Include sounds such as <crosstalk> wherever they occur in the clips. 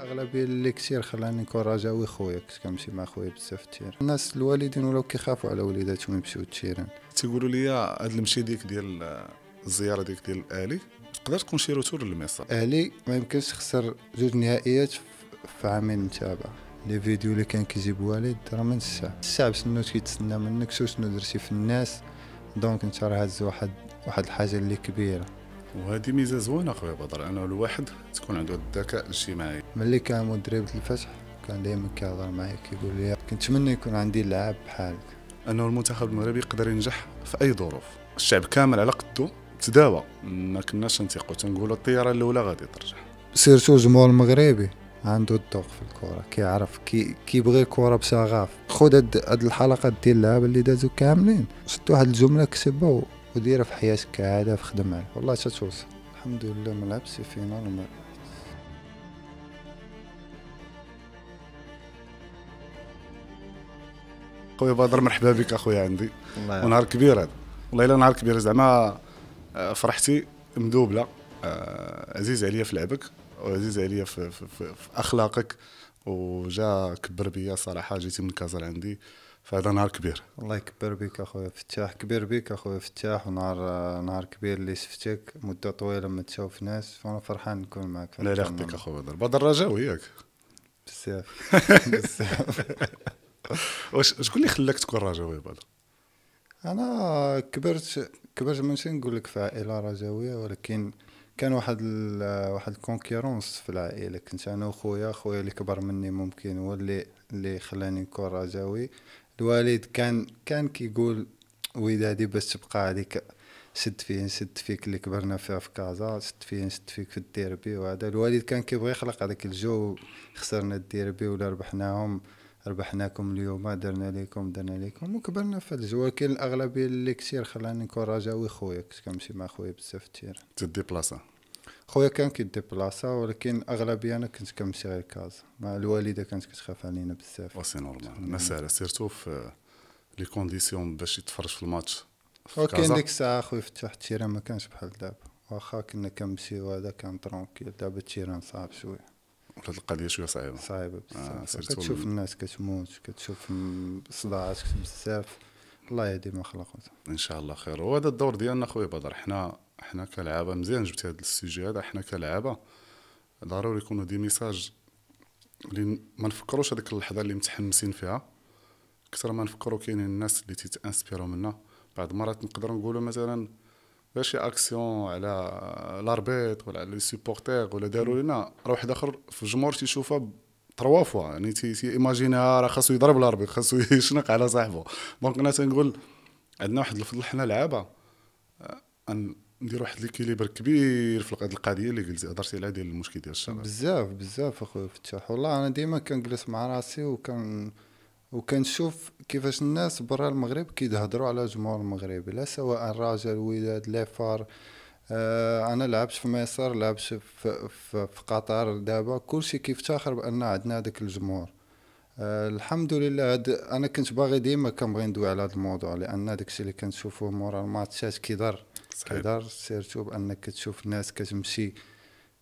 اغلبيه اللي كثير خلاني نكون رجاوي خويا كنت كنمشي مع خويا بزاف التيران الناس الوالدين ولاو كيخافوا على وليداتهم يمشيو تيران تيقولوا لي هاد المشي ديك ديال الزياره ديك ديال الاهلي تقدر تكون شي روتور للميصر الاهلي ما يمكنش تخسر جوج نهائيات في عامين متابعه لي فيديو اللي كان كيجيب والد راه من الساعه باش شنو كيتسنى منك شنو درتي في الناس دونك انت راه هاز واحد واحد الحاجه اللي كبيره وهذه ميزه زوينه خويا بدر انه الواحد تكون عنده الذكاء الاجتماعي ملي كان مدرب الفتح كان دائما كيهضر معايا كيقول لي كنتمنى يكون عندي لعاب بحالك انه المنتخب المغربي يقدر ينجح في اي ظروف الشعب كامل على قدو تداوى ما كناش نثقوا تنقولوا الطياره الاولى غادي ترجع سيرتو الجمهور المغربي عنده الذوق في الكره كيعرف كي كيبغي الكره بشغف خذ هاد الحلقه ديال اللعاب اللي دازو كاملين شد واحد الجمله كتبها وديرها في حياتك كهدف خدم عليه والله تتوصل الحمد لله ملعب سي فينال وما خويا بدر مرحبا بك اخويا عندي ونهار كبير هذا والله الا نهار كبير زعما آه، فرحتي مدوبله آه، عزيز عليا في لعبك وعزيز عليا في, في, في, في اخلاقك وجا كبر بيا صراحه جيتي من كازر عندي فهذا نهار كبير الله يكبر بك اخويا فتاح كبير بك اخويا فتاح ونهار نهار كبير اللي شفتك مده طويله ما تشوفناش فانا فرحان نكون معك لا لا يخطيك اخويا بدر بدر رجاوي ياك بزاف <laughs> بزاف واش شكون اللي خلاك تكون رجاوي بدر انا كبرت كبرت ماشي نقول لك في عائله رجاويه ولكن كان واحد واحد الكونكيرونس في العائله كنت انا وخويا خويا اللي كبر مني ممكن هو اللي اللي خلاني نكون رجاوي الوالد كان كان كيقول ودادي باش تبقى هذيك سد فيه نسد فيك اللي كبرنا فيها في كازا سد فيه نسد فيك في الديربي وهذا الوالد كان كيبغي يخلق هذاك الجو خسرنا الديربي ولا ربحناهم ربحناكم اليوم درنا لكم درنا لكم وكبرنا في الجو ولكن الاغلبيه اللي كثير خلاني نكون رجاوي خويا كنت كنمشي مع خويا بزاف تير تدي بلاصه خويا كان كيديبلاصا ولكن اغلبيه انا كنت كنمشي غير كازا مع الوالده كانت كتخاف علينا بزاف وسي نورمال ما ساهله سيرتو في لي كونديسيون باش يتفرج في الماتش ولكن ديك الساعه خويا في تحت التيران ما كانش بحال دابا واخا كنا كنمشيو هذا كان ترونكيل دابا التيران صعب شويه ولا القضيه شويه صعيبه صعيبه بزاف آه كتشوف الناس كتموت كتشوف صداعات بزاف الله يهدي ما خلقه ان شاء الله خير وهذا الدور ديالنا خويا بدر حنا حنا كلعابه مزيان جبتي هذا السيجي هذا حنا كلعابه ضروري يكونوا دي ميساج اللي ما نفكروش هذيك اللحظه اللي متحمسين فيها اكثر ما نفكروا كاينين الناس اللي تيتانسبيرو منا بعض المرات نقدر نقولوا مثلا شي اكسيون على لاربيت ولا على لي سوبورتير ولا داروا لنا راه واحد اخر في الجمهور تيشوفها تروا فوا يعني تي تي ايماجينها راه خاصو يضرب الاربيط خاصو <laughs> يشنق على صاحبه دونك انا تنقول عندنا واحد الفضل حنا لعابه ندير واحد ليكيليبر كبير في هذه القضيه اللي قلتي هضرتي عليها ديال المشكل ديال الشباب بزاف بزاف اخويا فتاح والله انا ديما كنجلس مع راسي وكان وكنشوف كيفاش الناس برا المغرب كيهضروا على الجمهور المغربي لا سواء الرجل الوداد لي فار آه انا لعبت في مصر لعبت في, في, في قطر دابا كلشي كيفتخر بان عندنا هذاك الجمهور آه الحمد لله هاد انا كنت باغي ديما كنبغي ندوي على هذا الموضوع لان داكشي اللي كنشوفوه مورا الماتشات كيضر صحيح. سيرتو بانك كتشوف الناس كتمشي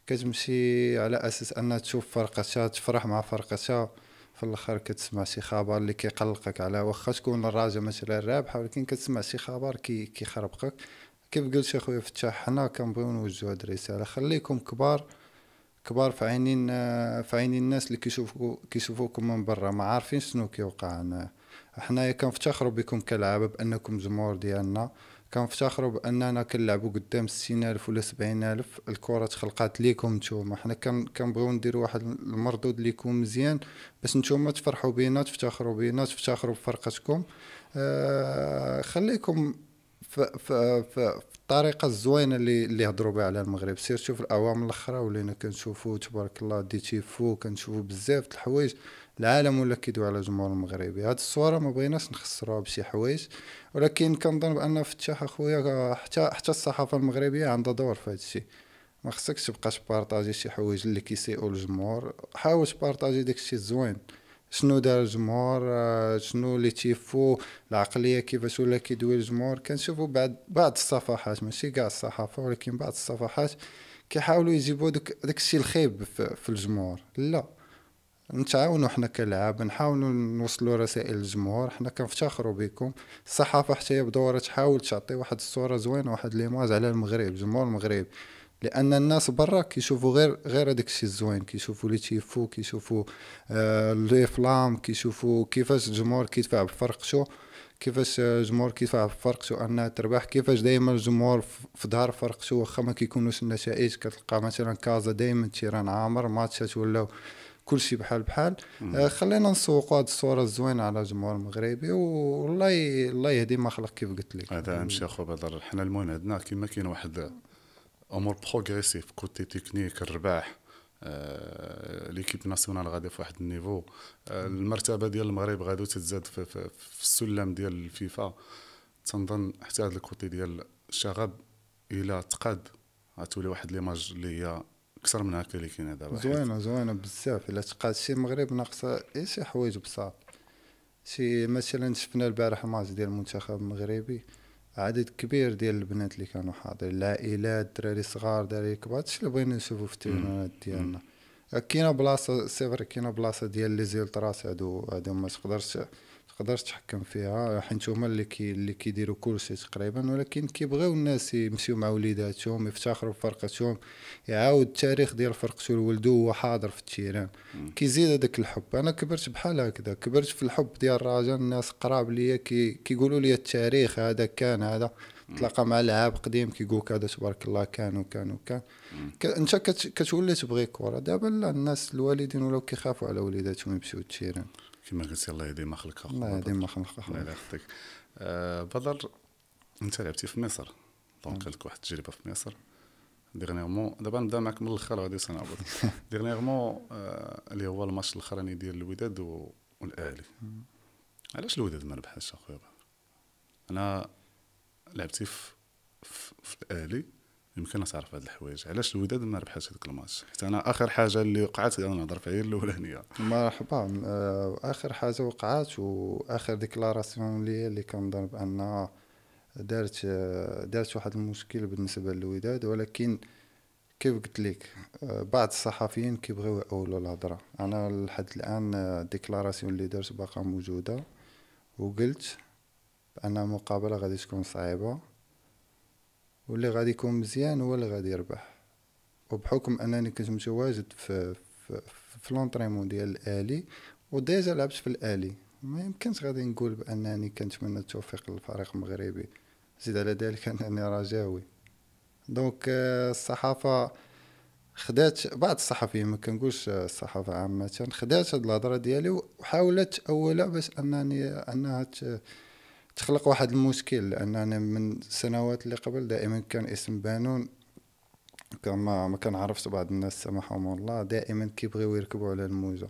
كتمشي على اساس انها تشوف فرقشه تفرح مع فرقشه في الاخر كتسمع شي خبر اللي كيقلقك على واخا تكون الراجا مثلا رابحه ولكن كتسمع شي خبر كي كيخربقك كيف قلت اخويا فتاح حنا كنبغيو نوجهوا هاد الرساله خليكم كبار كبار في عينين في عينين الناس اللي كيشوفوا كيشوفوكم من برا ما عارفين شنو كيوقع حنايا كنفتخروا بكم كلعابه بانكم جمهور ديالنا كنفتخروا باننا كنلعبوا قدام 60000 ولا 70000 الكره تخلقات ليكم نتوما حنا كنبغيو نديروا واحد المردود ليكم مزيان باش نتوما تفرحوا بينا تفتخروا بينا تفتخروا بفرقتكم آه خليكم في, الطريقه الزوينه اللي اللي هضروا بها على المغرب سيرتو في الاعوام الاخرى ولينا كنشوفوا تبارك الله ديتي فو كنشوفوا بزاف د الحوايج العالم ولا كيدوي على الجمهور المغربي هاد الصوره ما بغيناش نخسروها بشي حوايج ولكن كنظن بان فتح اخويا حتى حتى الصحافه المغربيه عندها دور في هاد الشيء ما خصكش تبقى تبارطاجي شي حوايج اللي كيسيئوا للجمهور حاول تبارطاجي داكشي الزوين شنو دار الجمهور آه، شنو اللي تيفو العقليه كيفاش ولا كيدوي الجمهور كنشوفوا بعض بعض الصفحات ماشي كاع الصحافه ولكن بعض الصفحات كيحاولوا يجيبوا داك داكشي الخيب في, في الجمهور لا نتعاونوا حنا كلعاب نحاولوا نوصلوا رسائل للجمهور حنا كنفتخروا بكم الصحافه حتى هي بدورها تحاول تعطي واحد الصوره زوينه واحد ليماج على المغرب الجمهور المغرب لان الناس برا كيشوفوا غير غير هذاك الشيء الزوين كيشوفوا لي تيفو كيشوفوا آه لي فلام كيشوفوا كيفاش الجمهور كيدفع بفرقشو كيفاش الجمهور كيدفع بفرقشو انها تربح كيفاش دائما الجمهور في ظهر فرقشو واخا ما كيكونوش النتائج كتلقى مثلا كازا دائما تيران عامر ماتشات ولاو كل شيء بحال بحال آه، خلينا نسوقوا هذه الصوره الزوينه على الجمهور المغربي والله ي... الله يهدي ما خلق كيف قلت لك هذا اهم يعني شيء اخو بدر حنا المهم عندنا كما كاين واحد امور بروغريسيف كوتي تكنيك الرباح ليكيب آه، ناسيونال غادي في واحد النيفو آه، المرتبه ديال المغرب غادي تتزاد في, في, في السلم ديال الفيفا تنظن حتى هذا الكوتي ديال الشغب الى تقاد غتولي واحد ليماج اللي هي اكثر من هكا اللي كاين دابا زوينه زوينه بزاف الا تقاد شي مغرب ناقصه اي شي حوايج بساط شي مثلا شفنا البارح ماتش ديال المنتخب المغربي عدد كبير ديال البنات اللي كانوا حاضرين العائلات الدراري صغار الدراري كبار هادشي اللي بغينا نشوفو في التيرانات ديالنا كاينه بلاصه سي فري كاينه بلاصه ديال لي زيلتراس هادو هادو ما تقدرش تقدرش تحكم فيها حيت هما اللي كي اللي كيديروا كلشي تقريبا ولكن كيبغيو الناس يمشيو مع وليداتهم يفتخروا بفرقتهم يعاود التاريخ ديال فرقته لولدو هو حاضر في التيران كيزيد هذاك الحب انا كبرت بحال هكذا كبرت في الحب ديال الرجاء الناس قراب ليا كي كيقولوا لي التاريخ هذا كان هذا تلاقى مع لعاب قديم لك هذا تبارك الله كان وكان وكان انت كتولي تبغي كره دابا لا الناس الوالدين ولاو كيخافوا على وليداتهم يمشيو التيران كما قلتي الله يديم خلقك الله يديم خلقك الله يخطيك آه، بدر انت لعبتي في مصر دونك نعم. كانت واحد التجربه في مصر ديغنيغمون دابا نبدا معك من الاخر غادي تنعبط ديغنيغمون <laughs> آه، اللي هو الماتش الاخراني ديال الوداد والاهلي علاش الوداد ما ربحش اخويا انا لعبتي في, في الاهلي يمكن نصرف هاد الحوايج علاش الوداد ما ربحاش هذاك الماتش حيت انا اخر حاجه اللي وقعت انا نهضر فيها هي الاولانيه مرحبا آه، اخر حاجه وقعت واخر ديكلاراسيون لي اللي كنظن بان دارت دارت واحد المشكل بالنسبه للوداد ولكن كيف قلت لك آه، بعض الصحفيين كيبغيو يقولوا الهضره انا لحد الان الديكلاراسيون آه، اللي درت باقا موجوده وقلت بان المقابله غادي تكون صعيبه واللي غادي يكون مزيان هو اللي غادي يربح وبحكم انني كنت متواجد في في, في لونطريمون ديال الالي وديجا لعبت في الالي ما يمكنش غادي نقول بانني كنتمنى التوفيق للفريق المغربي زيد على ذلك <laughs> انني رجاوي دونك آه، الصحافه خدات بعض الصحفيين ما كنقولش آه، الصحافه عامه خدات هاد الهضره ديالي وحاولت اولا باش انني انها تخلق واحد المشكل لان انا من السنوات اللي قبل دائما كان اسم بانون كان ما, ما كنعرفش بعض الناس سامحهم الله دائما كيبغيو يركبوا على الموجه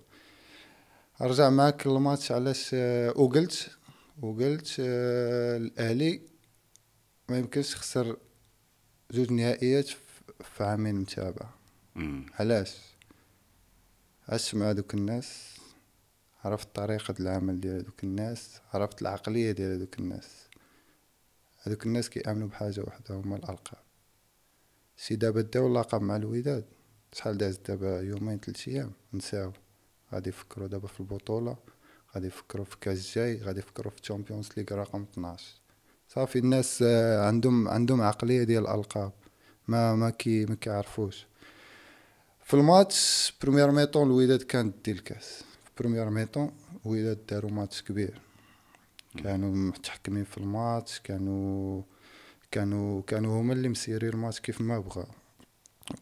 ارجع معاك الماتش علاش آه، وقلت وقلت آه، الاهلي ما يمكنش يخسر جوج نهائيات في عامين متابعه علاش عشت مع دوك الناس عرفت طريقة العمل ديال هذوك الناس عرفت العقلية ديال هذوك الناس هذوك الناس كيأمنوا بحاجة وحدة هما الألقاب سي دابا داو اللقب مع الوداد شحال داز دابا يومين تلت أيام نساو غادي يفكروا دابا في البطولة غادي يفكروا في كاس جاي غادي يفكروا في تشامبيونز ليغ رقم 12 صافي الناس عندهم عندهم عقلية ديال الألقاب ما ما كي ما كيعرفوش في الماتش بروميير ميطون الوداد كانت دي الكاس بروميير ميطون وداد دارو ماتش كبير كانوا متحكمين في الماتش كانوا كانوا كانوا هما اللي مسيري الماتش كيف ما بغاو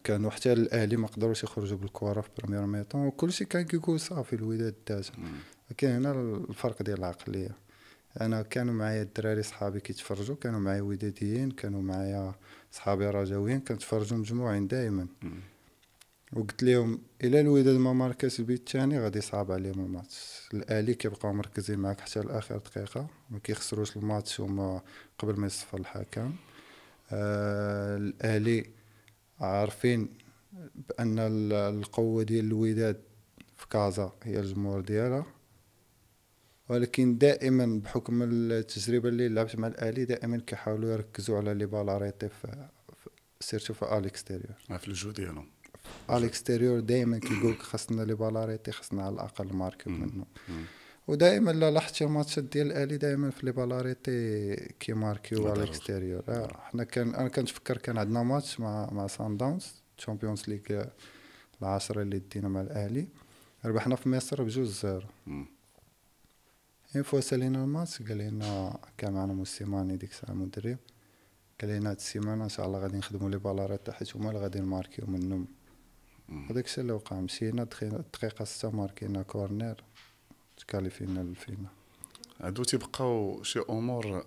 كانوا حتى الاهلي ما قدروش يخرجوا بالكره في بروميير ميطون وكلشي كان كيقول صافي الوداد داز لكن هنا الفرق ديال العقليه انا كانوا معايا الدراري صحابي كيتفرجوا كانوا معايا وداديين كانوا معايا صحابي رجاويين كنتفرجوا مجموعين دائما وقلت لهم الا الوداد ما ماركاش البيت الثاني غادي يصعب عليهم الماتش الاهلي كيبقاو مركزين معاك حتى لاخر دقيقه ما كيخسروش الماتش هما قبل ما يصفر الحكم آه الاهلي عارفين بان القوه ديال الوداد في كازا هي الجمهور ديالها ولكن دائما بحكم التجربه اللي لعبت مع الاهلي دائما كيحاولوا يركزوا على لي بالاريتي في سيرتو في الاكستيريور آه، في الجو ديالهم على الاكستيريور دائما كيقولك خاصنا لي بالاريتي خاصنا على الاقل مارك منه ودائما لاحظت الماتشات ديال الاهلي دائما في لي بالاريتي كيماركيو على الاكستيريور آه، نعم. حنا كان انا كنتفكر كان عندنا ماتش مع مع سان داونز تشامبيونز ليغ العاشره اللي دينا مع الاهلي ربحنا في مصر بجوج زيرو اين فوا سالينا الماتش قال لنا كان معنا موسيماني ديك الساعه المدرب قال لنا هاد السيمانه ان شاء الله غادي نخدموا لي بالاريتا حيت هما اللي غادي نماركيو منهم هذاك الشيء اللي وقع مشينا دقيقة ستة ماركينا كورنير تكاليفينا الفينا هادو تيبقاو شي امور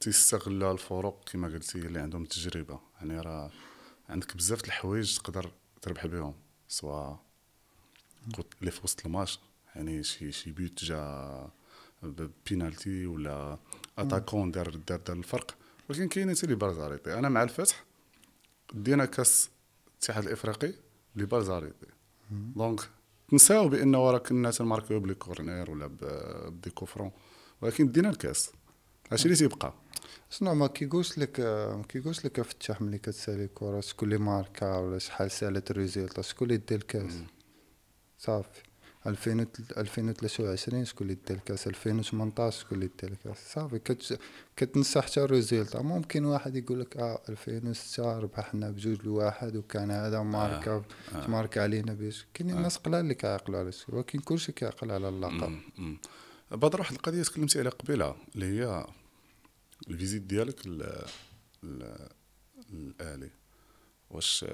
تيستغلها الفرق كما قلتي اللي عندهم تجربه يعني راه عندك بزاف د الحوايج تقدر تربح بهم سواء اللي في وسط الماتش يعني شي شي بيوت جا بينالتي ولا اتاكون دار دار دار الفرق ولكن كاين حتى اللي بارزاريتي انا مع الفتح دينا كاس الاتحاد الافريقي اللي بازاريدي دونك تنساو بان راك كنا تنماركيو بلي كورنير ولا بدي كوفرون ولكن دينا الكاس هادشي اللي تيبقى شنو نعم، ما كيقولش لك ما كيقولش لك فتاح ملي كتسالي الكره شكون اللي ماركا ولا شحال سالت الريزلت شكون اللي دي الكاس صافي 2023 شكون اللي دا الكاس 2018 شكون اللي دا الكاس صافي كت... كتنسى حتى الريزلت ممكن واحد يقول لك اه 2006 ربحنا بجوج لواحد وكان هذا ماركه آه. ماركه آه. علينا باش كاين آه. الناس قلال اللي كيعقلوا على الشيء ولكن كلشي كيعقل على اللقب بدر واحد القضيه تكلمتي عليها قبيله اللي هي الفيزيت ديالك ال... ال... الالي واش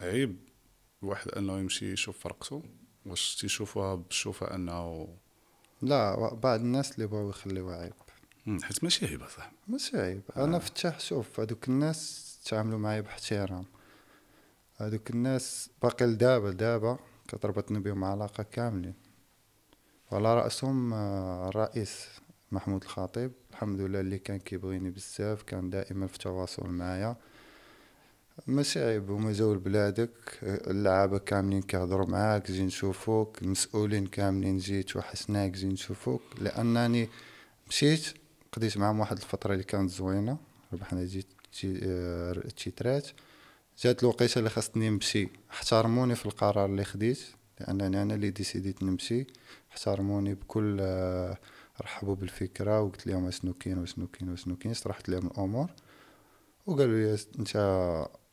عيب الواحد انه يمشي يشوف فرقته واش تيشوفوها بشوفة انه لا بعض الناس اللي بغاو يخليوها عيب حيت ماشي عيب صح ماشي عيب آه. انا فتح شوف هذوك الناس تعاملوا معايا باحترام هذوك الناس باقي لدابا دابا كتربطني بهم علاقه كاملين وعلى راسهم آه، الرئيس محمود الخطيب الحمد لله اللي كان كيبغيني بزاف كان دائما في تواصل معايا عيب هما جاو لبلادك اللعابة كاملين كيهضروا معاك زين نشوفوك المسؤولين كاملين جيت وحسناك زين نشوفوك لانني مشيت قضيت معاهم واحد الفترة اللي كانت زوينة ربحنا جيت تيترات آه، جات الوقيته اللي خاصني نمشي احترموني في القرار اللي خديت لانني انا اللي ديسيديت نمشي احترموني بكل آه، رحبوا بالفكره وقلت لهم اشنو كاين واشنو كاين واشنو كاين شرحت لهم الامور وقالوا لي انت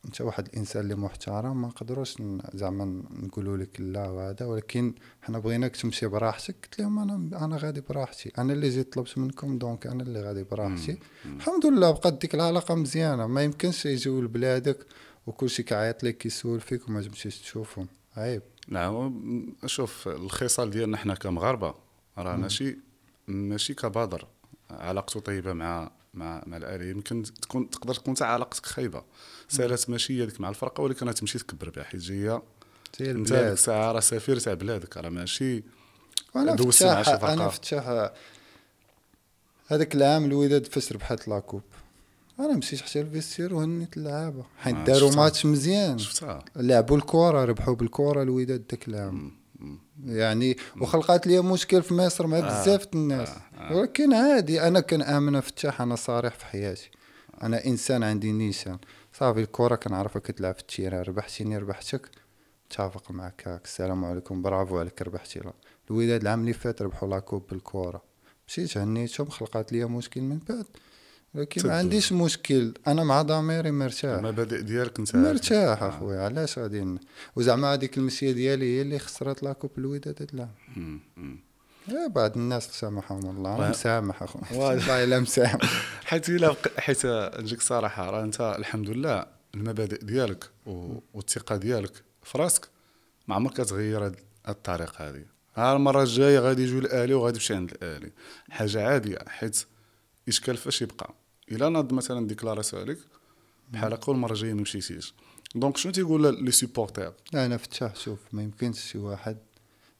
انت واحد الانسان اللي محترم ما نقدروش زعما نقولوا لك لا وهذا ولكن حنا بغيناك تمشي براحتك قلت لهم انا انا غادي براحتي انا اللي جيت طلبت منكم دونك انا اللي غادي براحتي الحمد لله بقات ديك العلاقه مزيانه ما يمكنش يجيو لبلادك وكل شيء كيعيط لك كيسول فيك وما تمشيش تشوفهم عيب نعم شوف الخصال ديالنا حنا كمغاربه راه ماشي ماشي كبادر علاقته طيبه مع مع مع الاهلي يمكن تكون تقدر تكون علاقتك خايبه سالات ماشي هي مع الفرقه ولكن تمشي تكبر بها حيت جايه انت ديك الساعه راه سفير تاع بلادك راه ماشي انا فتاح انا فتح هذاك العام الوداد فاش ربحات لاكوب انا مشيت حتى الفيستير وهنيت اللعابه حيت داروا ماتش مزيان شفتها لعبوا الكره ربحوا بالكره الوداد ذاك العام يعني وخلقات لي مشكل في مصر مع آه. بزاف الناس آه، آه. ولكن عادي انا كنامن فتاح انا صريح في حياتي انا انسان عندي نيشان صافي الكره كنعرفها كتلعب في التيران ربحتيني ربحتك متفق معك السلام عليكم برافو عليك ربحتي الوداد العام اللي فات ربحوا لاكوب بالكره مشيت هنيتهم خلقات لي مشكل من بعد ولكن ما عنديش مشكل انا مع ضميري مرتاح المبادئ ديالك انت مرتاح آه. اخويا علاش غادي وزعما هذيك المسيه ديالي هي اللي خسرت لاكوب الوداد لا بعض الناس سامحهم الله مسامح اخويا <laughs> والله الا مسامح حيت الا حيت نجيك صراحه راه انت الحمد لله المبادئ ديالك والثقه ديالك في راسك ما عمرك كتغير هاد الطريق هذه ها المره الجايه غادي يجوا الاهلي وغادي تمشي عند الاهلي حاجه عاديه حيت اشكال فاش يبقى الا ناض مثلا ديكلارا سالك بحال هكا المره الجايه ما مشيتيش دونك شنو تيقول لي سيبورتير لا انا فتاح شوف ما يمكنش شي واحد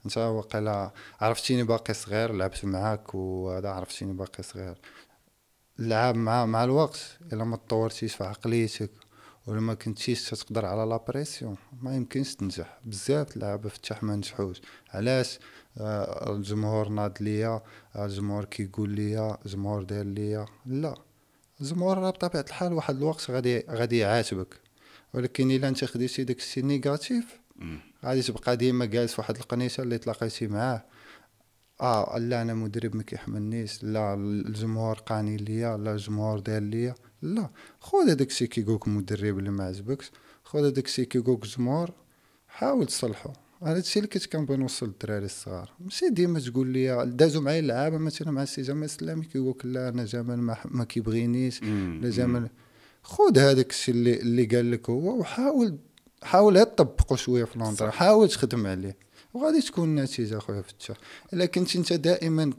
انت واقيلا عرفتيني باقي صغير لعبت معاك وهذا عرفتيني باقي صغير اللعب مع مع الوقت الا ما تطورتيش في عقليتك ولا ما كنتيش تقدر على لابريسيون ما يمكنش تنجح بزاف اللعابه فتح ما نجحوش علاش آه، الجمهور ناض ليا الجمهور كيقول ليا الجمهور داير ليا لا راه بطبيعه الحال واحد الوقت غادي غادي يعاتبك ولكن الا انت خديتي داك الشيء نيجاتيف غادي تبقى ديما جالس واحد القنيسة اللي تلاقيتي معاه اه لا انا مدرب ما كيحملنيش لا الجمهور قاني ليا لا الجمهور دار ليا لا خذ هذاك الشيء كيقولك المدرب اللي ما عجبكش خذ هذاك الشيء كيقولك الجمهور حاول تصلحه هذا الشيء اللي كنت كنبغي نوصل للدراري الصغار ماشي ديما تقول لي دازو معايا اللعابه مثلا مع السي جمال السلامي كيقول لك لا انا جمال ما, كيبغينيش لا جمال خذ هذاك الشيء اللي اللي قال لك هو وحاول حاول تطبقه شويه في لندن حاول تخدم عليه وغادي تكون النتيجه اخويا فتاح الا كنت انت دائما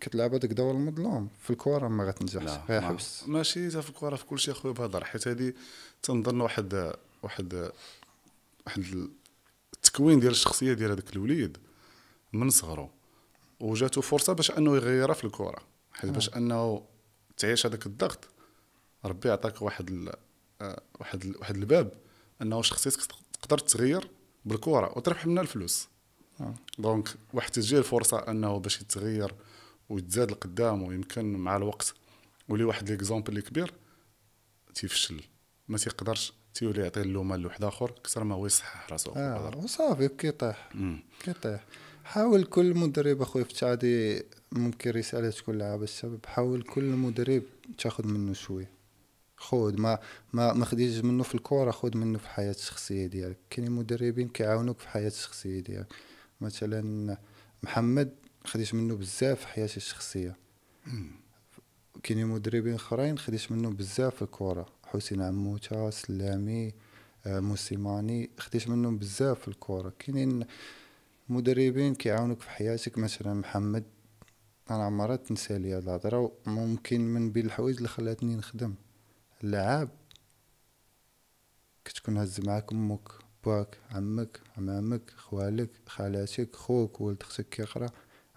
كتلعب هذاك دور المظلوم في الكره ما غتنجحش غير حبس ماشي في الكره في كل شيء اخويا بهضر حيت هذه تنظن واحد واحد واحد التكوين ديال الشخصيه ديال هذاك الوليد من صغره وجاته فرصه باش انه يغيرها في الكره حيت باش نعم. انه تعيش هذاك الضغط ربي عطاك واحد ال... آه، واحد ال... واحد الباب انه شخصيتك تقدر تغير بالكره وتربح منها الفلوس نعم. دونك واحد تجي الفرصه انه باش يتغير ويتزاد لقدام ويمكن مع الوقت ولي واحد ليكزومبل كبير تيفشل ما تيقدرش تيولي يعطي اللومه لواحد اخر اكثر ما هو يصحح راسو آه وصافي كيطيح كيطيح حاول كل مدرب اخويا في التعادي ممكن رساله تكون لعاب الشباب حاول كل مدرب تاخذ منه شويه خود ما ما ما خديتش منه في الكوره خود منه في الحياه الشخصيه ديالك كاينين مدربين كيعاونوك في الحياه الشخصيه ديالك مثلا محمد خديت منه بزاف في حياتي الشخصيه كاينين مدربين اخرين خديت منه بزاف في الكوره حسين عموته سلامي آه، موسيماني خديت منهم بزاف في الكورة كاينين مدربين كيعاونوك في حياتك مثلا محمد انا عمرها تنسى لي هاد الهضره ممكن من بين الحوايج اللي خلاتني نخدم اللعاب كتكون هز معاك امك باك عمك عمامك خوالك خالاتك خوك ولد اختك كيقرا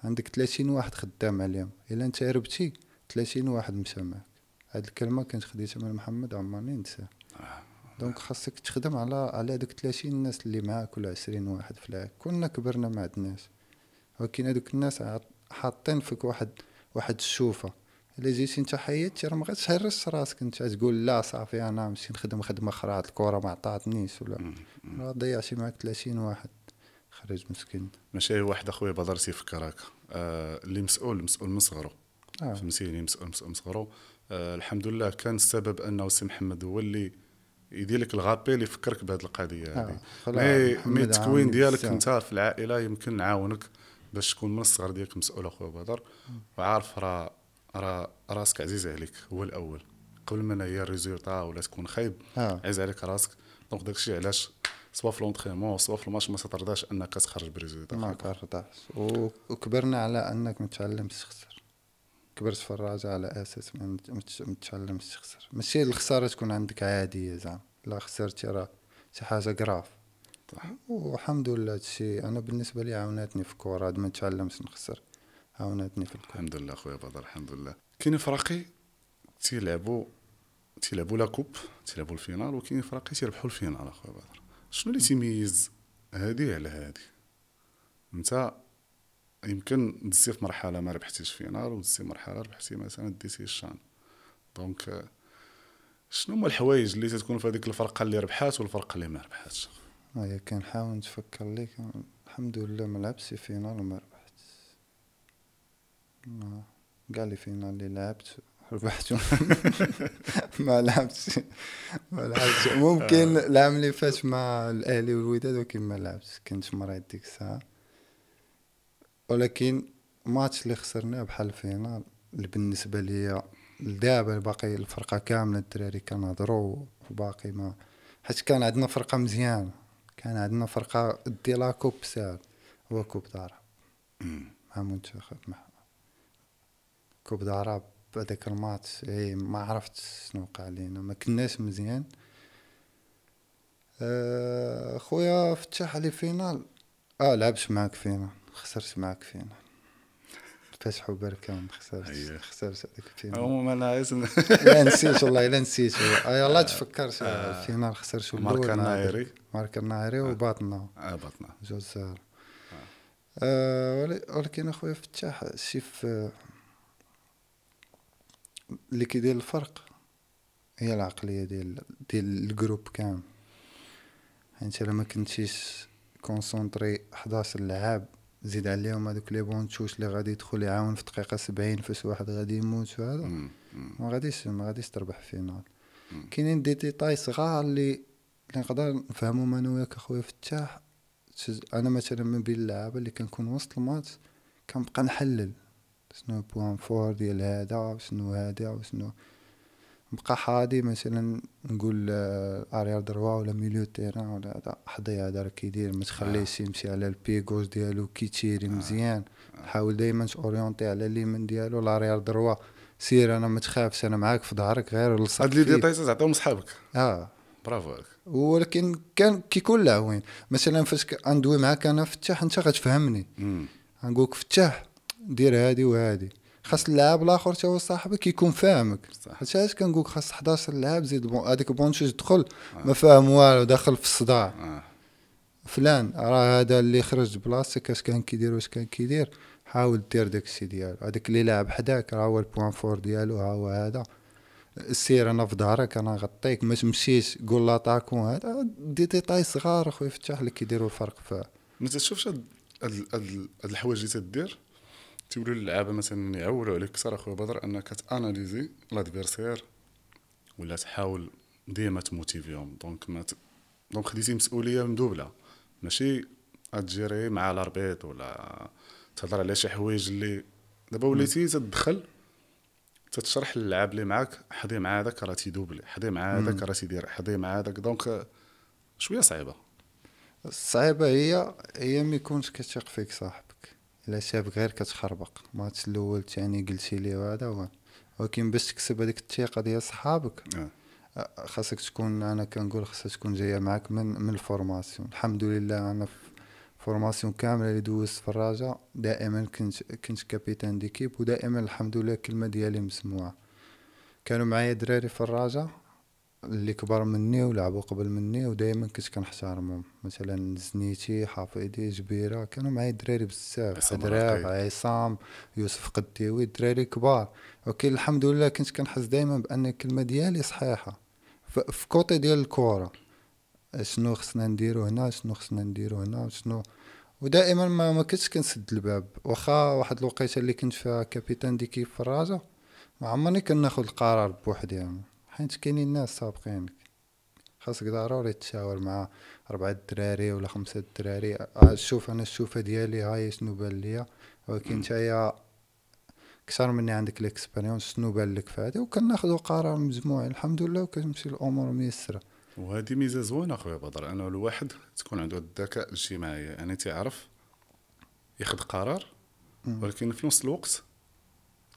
عندك 30 واحد خدام عليهم الا انت هربتي 30 واحد مشى معاك هاد الكلمه كانت خديتها من محمد عمرني نسى دونك خاصك تخدم على على هذوك 30 الناس اللي معاك ولا 20 واحد في العام كنا كبرنا مع الناس ولكن هذوك الناس حاطين فيك واحد واحد الشوفه الا جيتي انت حياتي راه ما غاتهرس راسك انت تقول لا صافي انا نمشي نخدم خدمه اخرى الكره ما عطاتنيش ولا راه ضيعتي معاك 30 واحد خرج مسكين ماشي اي واحد اخويا بدر تيفكر هكا آه اللي مسؤول مسؤول من صغرو آه. فهمتيني مسؤول مسؤول من صغرو آه الحمد لله كان السبب انه سي محمد هو اللي يدير لك الغابي اللي يفكرك بهذه القضيه آه، هذه مي مي التكوين ديالك انت في العائله يمكن نعاونك باش تكون من الصغر ديالك مسؤول اخويا بدر وعارف راه راه راسك عزيز عليك هو الاول قبل ما هي الريزولتا آه، ولا تكون خايب آه. عزيز عليك راسك دونك داكشي علاش سوا في لونترينمون سوا في الماتش ما تترضاش انك تخرج بريزولطا ما كترضاش وكبرنا على انك متعلم تخسر كبرت في الراجع على اساس ما متعلمش تخسر ماشي الخساره تكون عندك عاديه زعما لا خسرتي راه شي حاجه كراف والحمد لله هادشي انا بالنسبه لي عاوناتني في الكوره ما نتعلمش نخسر عاوناتني في الكوره الحمد لله خويا بدر الحمد لله كاين فراقي تيلعبوا تيلعبوا لا كوب تيلعبوا الفينال وكاين فراقي تيربحوا الفينال اخويا بدر شنو اللي تيميز هادي على هادي انت يمكن دزتي في مرحله ما ربحتيش فينال ودزتي مرحله ربحتي مثلا ديتي الشان دونك شنو هما الحوايج اللي تتكون في هذيك الفرقه اللي ربحات والفرقه اللي ما ربحاتش هيا كنحاول نتفكر ليك الحمد لله ما لعبتش فينال وما ربحت كاع نعم. لي فينال اللي لعبت ربحت <laughs> ما لعبتش ما لعبتش ممكن آه. العام اللي فات مع الاهلي والوداد ولكن ما لعبتش كنت مريض ديك الساعه ولكن ماتش اللي خسرناه بحال الفينال اللي بالنسبه ليا دابا باقي الفرقه كامله الدراري كنهضروا باقي ما حيت كان عندنا فرقه مزيانه كان عندنا فرقه دي لا كوب سير هو كوب دارا مع منتخب مع كوب دارا بهذاك الماتش اي ما عرفت شنو وقع لينا ما كناش مزيان أه خويا فتح لي فينال اه لعبش معاك فينال خسرت معك فينا فتح وبركه ما أيوة. خسرت خسرت هذيك فينا عموما انا اسم <laughs> لا نسيت والله لا نسيت والله آه. تفكرت آه. فينا خسرت مارك النايري مارك النايري وباطنا اه باطنا جوج آه, آه. ولكن اخويا فتاح شيف اللي كيدير الفرق هي العقليه ديال ديال الجروب كامل حيت يعني الا ما كنتيش كونسونطري 11 لعاب زيد عليهم هذوك لي تشوش اللي غادي يدخل يعاون في دقيقه 70 فاش واحد غادي يموت وهذا ما غاديش ما غاديش تربح فينال كاينين دي ديتاي صغار اللي اللي نقدر نفهمهم انا وياك اخويا فتاح انا مثلا من بين اللعابه اللي كنكون وسط الماتش كنبقى نحلل شنو بوان فور ديال هذا شنو هذا وشنو بقى حادي مثلا نقول آه، اريال دروا ولا ميليو تيران ولا حضي هذا راه كيدير ما تخليهش آه. يمشي على البي غوش ديالو كي تيري آه. مزيان حاول دائما تورونتي على اليمين ديالو الاريير دروا سير انا ما تخافش انا معاك في ظهرك غير نلصق هاد لي ديتاي تعطيهم صحابك اه برافو عليك ولكن كان كيكون وين مثلا فاش كندوي معاك انا فتح انت غتفهمني غنقول لك دير هادي وهادي خاص اللاعب الاخر تا هو صاحبك يكون فاهمك حيت علاش كنقولك خاص 11 لاعب زيد بون هذاك بونشيج دخل آه. ما فاهم والو داخل في الصداع آه. فلان راه هذا اللي خرج بلاصتك اش كان كيدير واش كان كيدير حاول دير داك الشيء ديالو هذاك اللي لاعب حداك راه هو البوان فور ديالو ها هو هذا سير انا في ظهرك انا غطيك ما تمشيش قول لاطاكون هذا دي ديتاي صغار اخويا فتح اللي كيديروا الفرق ف ما تشوفش هاد الحوايج اللي تدير تيقولوا اللعابه مثلا يعولوا عليك كثر اخويا بدر انك تاناليزي لادفيرسير ولا تحاول ديما تموتيفيهم دونك ما ت... دونك خديتي مسؤوليه مدوبله ماشي تجيري مع الاربيط ولا تهضر على شي حوايج اللي دابا وليتي تدخل تتشرح للعاب اللي معاك حضي مع هذاك راه تيدوبلي حضي مع هذاك راه تيدير حضي مع هذاك دونك شويه صعيبه الصعيبه هي هي ما يكونش كتيق فيك صاحبي الا شاف غير كتخربق ما الاول ثاني قلتي لي هذا هو ولكن باش تكسب هذيك الثقه ديال صحابك آه. خاصك تكون انا كنقول خاصها تكون جايه معاك من من الفورماسيون الحمد لله انا فورماسيون كامله اللي دوزت في الرجاء دائما كنت كنت كابيتان ديكيب ودائما الحمد لله الكلمه ديالي مسموعه كانوا معايا دراري في الرجاء اللي كبر مني ولعبوا قبل مني ودائما كنت كنحتارمهم مثلا زنيتي حفيدي جبيره كانوا معايا دراري بزاف حدراب عصام يوسف قديوي دراري كبار اوكي الحمد لله كنت كنحس دائما بان الكلمه ديالي صحيحه في كوتي ديال الكوره شنو خصنا نديرو هنا شنو خصنا نديرو هنا شنو ودائما ما, ما كنتش كنسد الباب واخا واحد الوقيته اللي كنت فيها كابيتان ديكيب في الرجاء ما عمرني كناخذ القرار بوحدي يعني. حيت كاينين ناس سابقينك خاصك ضروري تشاور مع أربعة الدراري ولا خمسة الدراري آه، شوف أنا الشوفة ديالي هاي شنو بان ليا ولكن نتايا كثر مني عندك ليكسبيريونس شنو بان لك في هذا وكناخذوا قرار مجموعي الحمد لله وكتمشي الأمور ميسرة وهذه ميزه زوينه خويا بدر انه الواحد تكون عنده الذكاء الاجتماعي يعني تيعرف ياخذ قرار ولكن في نفس الوقت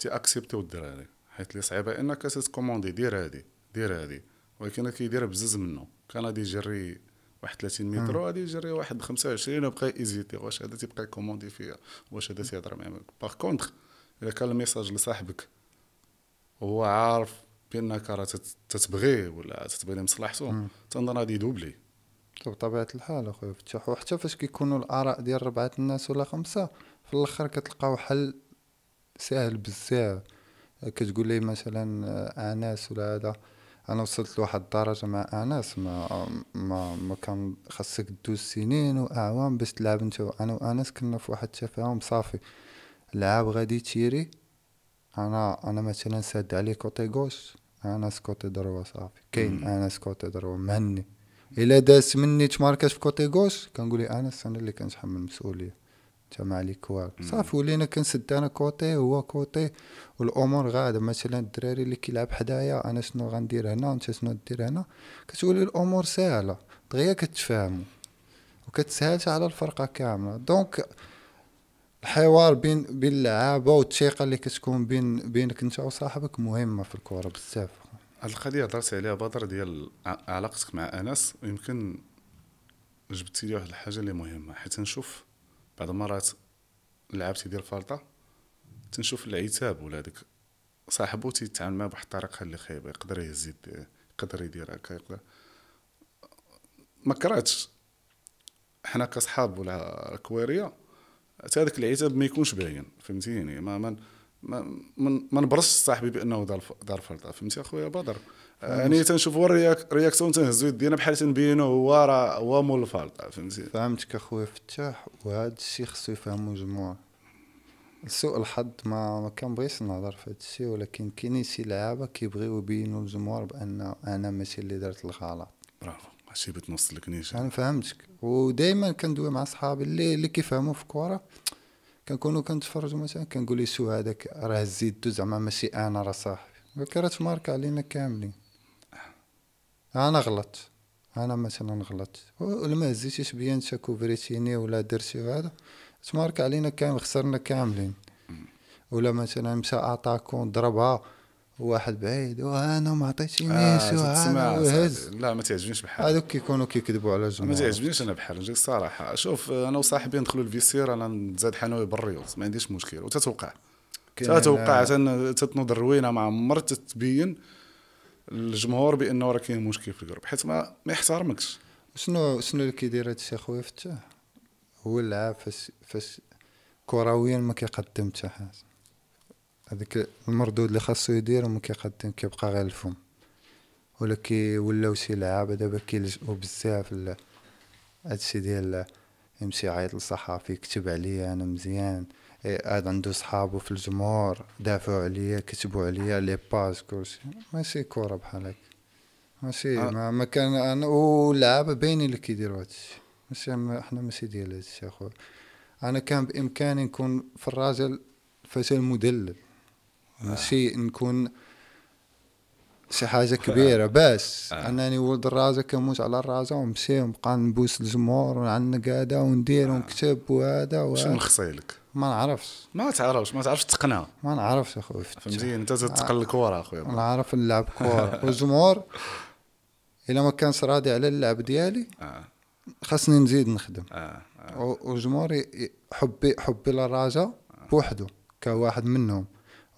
تيأكسبتيو الدراري حيت لي صعيبه انك كوموندي دير هادي دير هادي ولكن كيدير بزز منه كان غادي يجري واحد 30 متر غادي يجري واحد 25 وبقى ايزيتي واش هذا تيبقى كوموندي فيا واش هذا تيهضر معايا باغ كونتخ الا كان الميساج لصاحبك هو عارف بانك راه تتبغيه ولا تتبغي مصلحته تنظن غادي يدوبلي طيب، بطبيعه الحال اخويا فتح وحتى فاش كيكونوا الاراء ديال ربعه الناس ولا خمسه في الاخر كتلقاو حل ساهل بزاف كتقول لي مثلا آه، انس ولا هذا انا وصلت لواحد الدرجه مع انس ما ما, ما كان خاصك دوز سنين واعوام باش تلعب انت انا واناس كنا في واحد التفاهم صافي لعاب غادي تيري انا انا مثلا ساد عليه كوتي غوش انس كوتي دروا صافي كاين انس كوتي دروا مهني الا داس مني تماركاش في كوتي غوش كنقول انس انا اللي كنتحمل المسؤوليه تما لي كوار صافي ولينا كنسد انا كوتي هو كوتي والامور غاده مثلا الدراري اللي كيلعب حدايا انا شنو غندير هنا وانت شنو دير هنا كتولي الامور ساهله دغيا كتفاهموا وكتسهل على الفرقه كامله دونك الحوار بين بين اللعابه والثقه اللي كتكون بين بينك انت وصاحبك مهمه في الكره بزاف هاد القضيه هضرت عليها بدر ديال علاقتك مع انس ويمكن جبتي لي واحد الحاجه اللي مهمه حيت نشوف بعض المرات لعبت تيدير فالطه تنشوف العتاب ولا داك صاحبو تيتعامل معاه بواحد الطريقه اللي خايبه يقدر يزيد يقدر يدير هكا يقدر ما كرهتش حنا كصحاب ولا كواريه حتى هذاك العتاب ما يكونش باين فهمتيني ما من ما نبرش صاحبي بانه دار دار فلطه فهمتي اخويا بدر يعني تنشوف هو الرياكسيون تنهزو يدينا بحال تنبينو هو راه هو مول الفلطه فهمتي فهمتك اخويا فتاح وهذا الشيء خصو يفهمو الجمهور لسوء الحظ ما ما كنبغيش نهضر في هذا الشيء ولكن كاينين شي لعابه كيبغيو يبينوا للجمهور بان انا ماشي اللي درت الغلط برافو هادشي بغيت لك نيشان انا فهمتك ودائما كندوي مع صحابي اللي اللي كيفهموا في الكره كنكونوا كنتفرجوا مثلا كنقول يسو هذاك راه زيدتو زعما ماشي انا راه صاحبي ولكن راه تمارك علينا كاملين انا غلط انا مثلا غلط ولا ما هزيتيش بيا انت كوفريتيني ولا درتي هذا تمارك علينا كامل خسرنا كاملين ولا مثلا مشى اعطاكم ضربها واحد بعيد وانا ما عطيتش ناس آه وهز لا ما تعجبنيش بحال هذوك كيكونوا كيكذبوا على الجمهور ما تعجبنيش انا بحال نجيك الصراحه شوف انا وصاحبي ندخلوا الفيسير انا نزاد حنوي بالريوز ما عنديش مشكل وتتوقع تتوقع تتنوض الروينه ما عمر تتبين للجمهور بانه راه كاين مشكل في الجروب حيت ما ما يحترمكش شنو شنو اللي كيدير هذا اخويا فتاح هو اللعاب فاش فاش كرويا ما كيقدم حتى حاجه هذاك المردود اللي خاصو يدير ما كيقدم كيبقى غير الفم ولا ولاو شي لعابه دابا كيلجؤوا بزاف هادشي ديال يمشي عيط للصحافي يكتب عليا انا مزيان عاد عنده صحابو في الجمهور دافعوا عليا كتبوا عليا لي باج كلشي ماشي كوره بحال هكا ماشي آه. ما, ما كان انا واللعابه باينين اللي كيديروا هادشي ماشي حنا ماشي ديال هادشي اخويا انا كان بامكاني نكون في الراجل فشل مدلل آه. نكون شي حاجه كبيره آه. بس آه. انني ولد الرازه كنموت على الرازه ونمشي ونبقى نبوس الجمهور ونعنق هذا وندير آه. ونكتب وهذا وهذا شنو خصيلك؟ لك؟ ما نعرفش ما تعرفش ما تعرفش تقنع ما نعرفش آه. اخويا فهمتي انت تتقن الكره اخويا نعرف نلعب كره <laughs> والجمهور الا ما كانش راضي على اللعب ديالي آه. خاصني نزيد نخدم آه. آه. والجمهور حبي حبي للرازه بوحدو كواحد منهم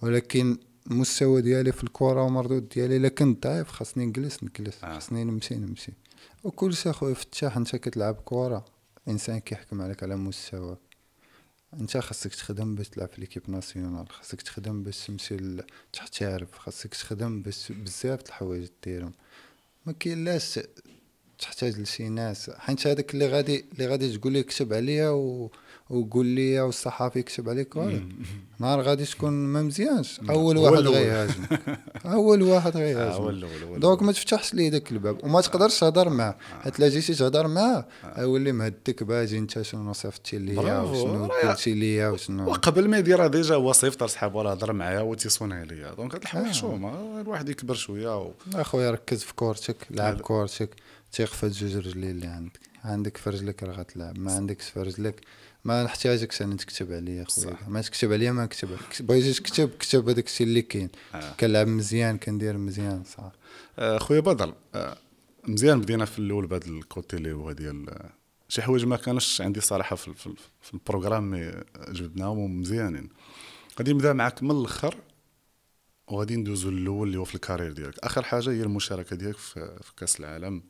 ولكن المستوى ديالي في الكره ومردود ديالي الا كنت ضعيف خاصني نجلس نجلس آه. خاصني نمشي نمشي وكل شيء اخويا فتاح انت كتلعب كره انسان كيحكم عليك على مستواك انت خاصك تخدم باش تلعب في ليكيب ناسيونال خاصك تخدم باش تمشي تحترف خاصك تخدم باش بزاف الحوايج ديرهم ما كاين تحتاج لشي ناس حيت هذاك اللي غادي اللي غادي تقول لي كتب عليا و وقول لي والصحافي يكتب عليك نهار غادي تكون ما مزيانش اول واحد غيهاجمك <laughs> آه، اول واحد غيهاجمك دونك ما تفتحش ليه داك الباب وما تقدرش تهضر معاه حيت آه. لا جيتي تهضر معاه يولي آه. مهدك باجي انت شنو صيفطتي ليا وشنو قلتي ليا وشنو وقبل ما يديرها ديجا هو صيفط صحابو ولا هضر معايا وتيصونها ليا دونك الحوايج حشومه الواحد يكبر شويه اخويا ركز في كورتك لعب كورتك تيقفل جوج رجلين اللي عندك عندك في رجلك راه غتلعب ما عندكش في رجلك ما نحتاجك انا تكتب عليا خويا ما تكتب عليا ما نكتب بغيتي تكتب كتب هذاك الشيء اللي كاين آه. كنلعب مزيان كندير مزيان صح آه خويا بدر آه مزيان بدينا في الاول بهذا الكوتي اللي هو ديال آه، شي حوايج ما كانش عندي صراحه في, في, في البروغرام مي جبدناهم ومزيانين غادي نبدا معك من الاخر وغادي ندوزو الاول اللي هو في الكارير ديالك اخر حاجه هي المشاركه ديالك في, في كاس العالم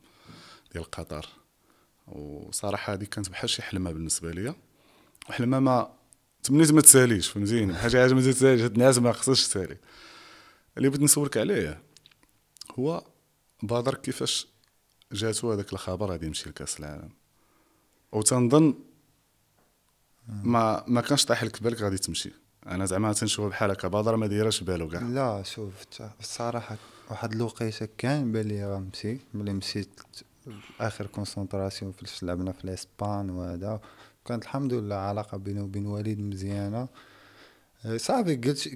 ديال قطر وصراحه هذه دي كانت بحال شي حلمه بالنسبه ليا وحنا ما تمنيت ما تساليش فهمتيني حاجه حاجه ما تساليش هاد الناس ما خصهاش تسالي اللي بغيت نسولك عليه هو بادر كيفاش جاتو هذاك الخبر غادي يمشي لكاس العالم او تنظن ما ما كانش طايح لك بالك غادي تمشي انا زعما تنشوف بحال هكا بادر ما دايرش بالو كاع لا شوف الصراحه واحد الوقيته كان بالي غنمشي ملي مشيت اخر كونسونطراسيون فاش لعبنا في الاسبان وهذا كانت الحمد لله علاقه بيني وبين وليد مزيانه أه، صافي قلت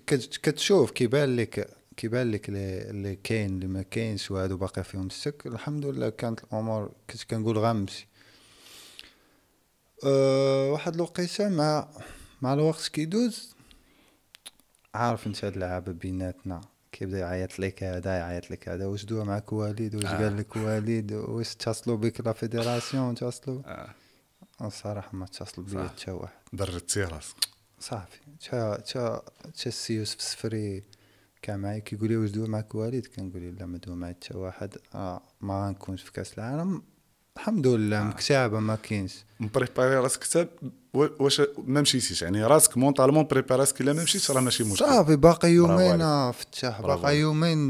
كتشوف كيبان لك كيبان لك اللي كاين اللي ما كاينش وهادو باقي فيهم الشك الحمد لله كانت الامور كنت كنقول غنمشي أه واحد الوقيته مع مع الوقت كيدوز عارف انت هاد اللعابه بيناتنا كيبدا يعيط لك هذا يعيط لك هذا واش دوى معك وليد واش آه. قال لك وليد واش اتصلوا بك لا فيديراسيون اتصلوا آه. الصراحه ما تصل بيا حتى واحد درتي راسك صافي تا تا تا السي يوسف السفري كان معايا كيقول لي واش دوى معاك والد كنقول له لا ما دوى معايا حتى واحد آه ما غنكونش في كاس العالم الحمد لله آه. مكتعبه ما كاينش مبريباري راسك كتاب واش ما مشيتيش يعني راسك مونطالمون بريباري راسك الا ما مشيتش راه ماشي مشكل صافي باقي يومين آه، فتاح باقي يومين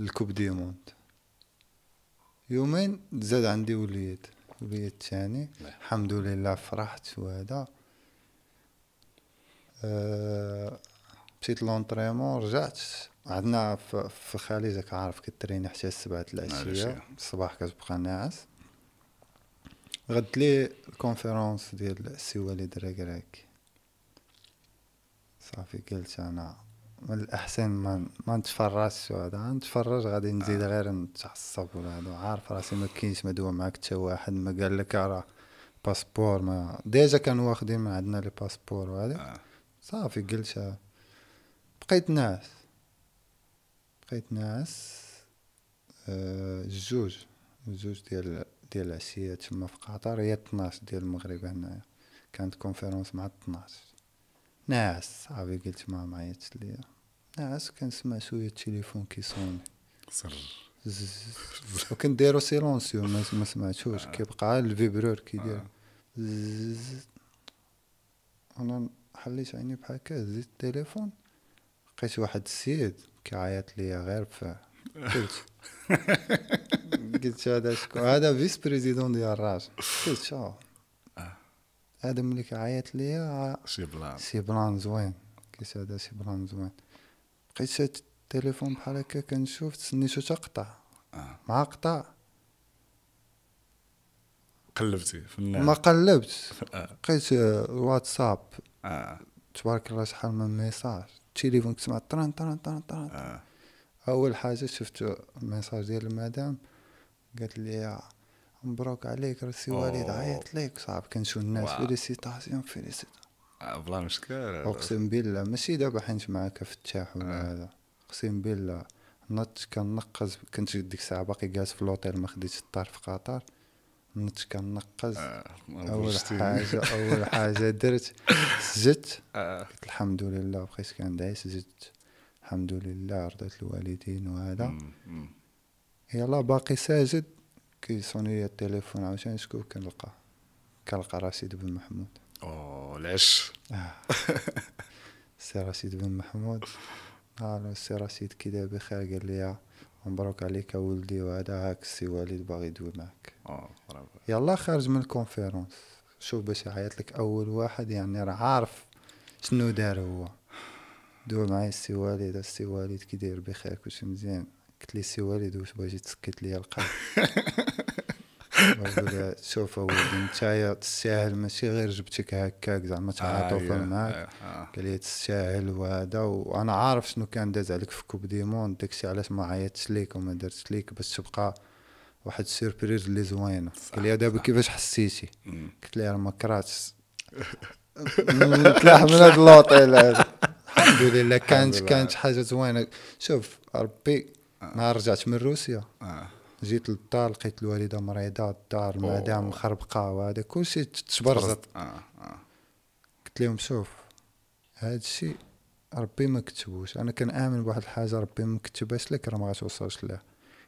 الكوب دي موند يومين زاد عندي وليد البيت الثاني نعم. الحمد لله فرحت وهذا أه مشيت لونطريمون رجعت عندنا في الخليج عارف كتريني حتى السبعة نعم، العشية الصباح كتبقى ناعس غد لي الكونفيرونس ديال السي وليد راكراك صافي قلت انا من الاحسن ما ما نتفرجش وهذا نتفرج غادي نزيد آه. غير نتعصب ولا هذا عارف راسي ما كاينش مدوي معاك حتى واحد ما قال لك راه باسبور ما ديجا كانوا واخدين من عندنا لي باسبور وهذا آه. صافي قلت بقيت ناعس بقيت ناعس أه الجوج ديال ديال العشيه تما في قطر هي 12 ديال المغرب هنايا كانت كونفيرونس مع 12 ناعس صافي قلت ما عيطتش ليا نعس كنسمع شويه التليفون كيصوني وكنديرو سيلونسيو ما سمعتوش كيبقى الفيبرور كيدير انا حليت عيني بحال هكا زدت التليفون لقيت واحد السيد كيعيط ليا غير ف قلت قلت هذا شكون هذا فيس بريزيدون ديال الراجل قلت شو هذا ملي كيعيط ليا سي بلان سي بلان زوين قلت هذا سي بلان زوين قيسة التليفون بحال هكا كنشوف تسنيتو تقطع آه. مع قطع قلبتي في النار ما قلبت آه. الواتساب آه،, آه. تبارك الله شحال من ميساج التليفون كنسمع طران طران طران طران آه. اول حاجه شفت ميساج ديال المدام قالت لي مبروك عليك راسي وليد عيط ليك صعب كنشوف الناس فيليسيتاسيون فيليسيتاسيون بلا مشكل اقسم بالله ماشي دابا حيت معاك في التاح ولا آه. هذا اقسم بالله نط كنقز كنت ديك الساعه باقي جالس في لوطيل ما خديتش الدار في قطر نط كنقز آه، اول حاجه <laughs> اول حاجه درت سجدت آه. قلت الحمد لله بقيت كندعي سجدت الحمد لله رضيت الوالدين وهذا يلا باقي ساجد كيصوني التليفون عاوتاني شكون كنلقى كنلقى رشيد بن محمود اوه العش السي آه. <laughs> رشيد بن محمود نهار السي رشيد كي داير بخير قال لي مبروك عليك ولدي وهذا هاك السي وليد باغي يدوي معاك يلا خارج من الكونفيرونس شوف باش يعيط لك اول واحد يعني راه عارف شنو دار هو دو معايا السي وليد السي وليد كي داير بخير كلشي مزيان قلت لي السي وليد واش باغي تسكت ليا القلب <laughs> شوف هو نتايا تستاهل ماشي غير جبتك هكاك زعما تعاطف آه، معاك آه، آه. قال لي تستاهل وهذا وانا عارف شنو كان داز عليك في كوب دي موند داكشي علاش ما عيطتش ليك وما درتش ليك باش تبقى واحد السيربريز اللي زوينه قال لي دابا كيفاش حسيتي قلت له راه ما كرهتش نتلاح من هذا اللوطيل هذا الحمد لله كانت كانت حاجه زوينه شوف ربي نهار رجعت من روسيا جيت للدار لقيت الوالده مريضه الدار المدام مخربقه وهذا كلشي تبرزط آه آه. قلت لهم شوف هذا الشيء ربي ما كتبوش انا كنامن بواحد الحاجه ربي ما كتبهاش لك راه ما غاتوصلش لها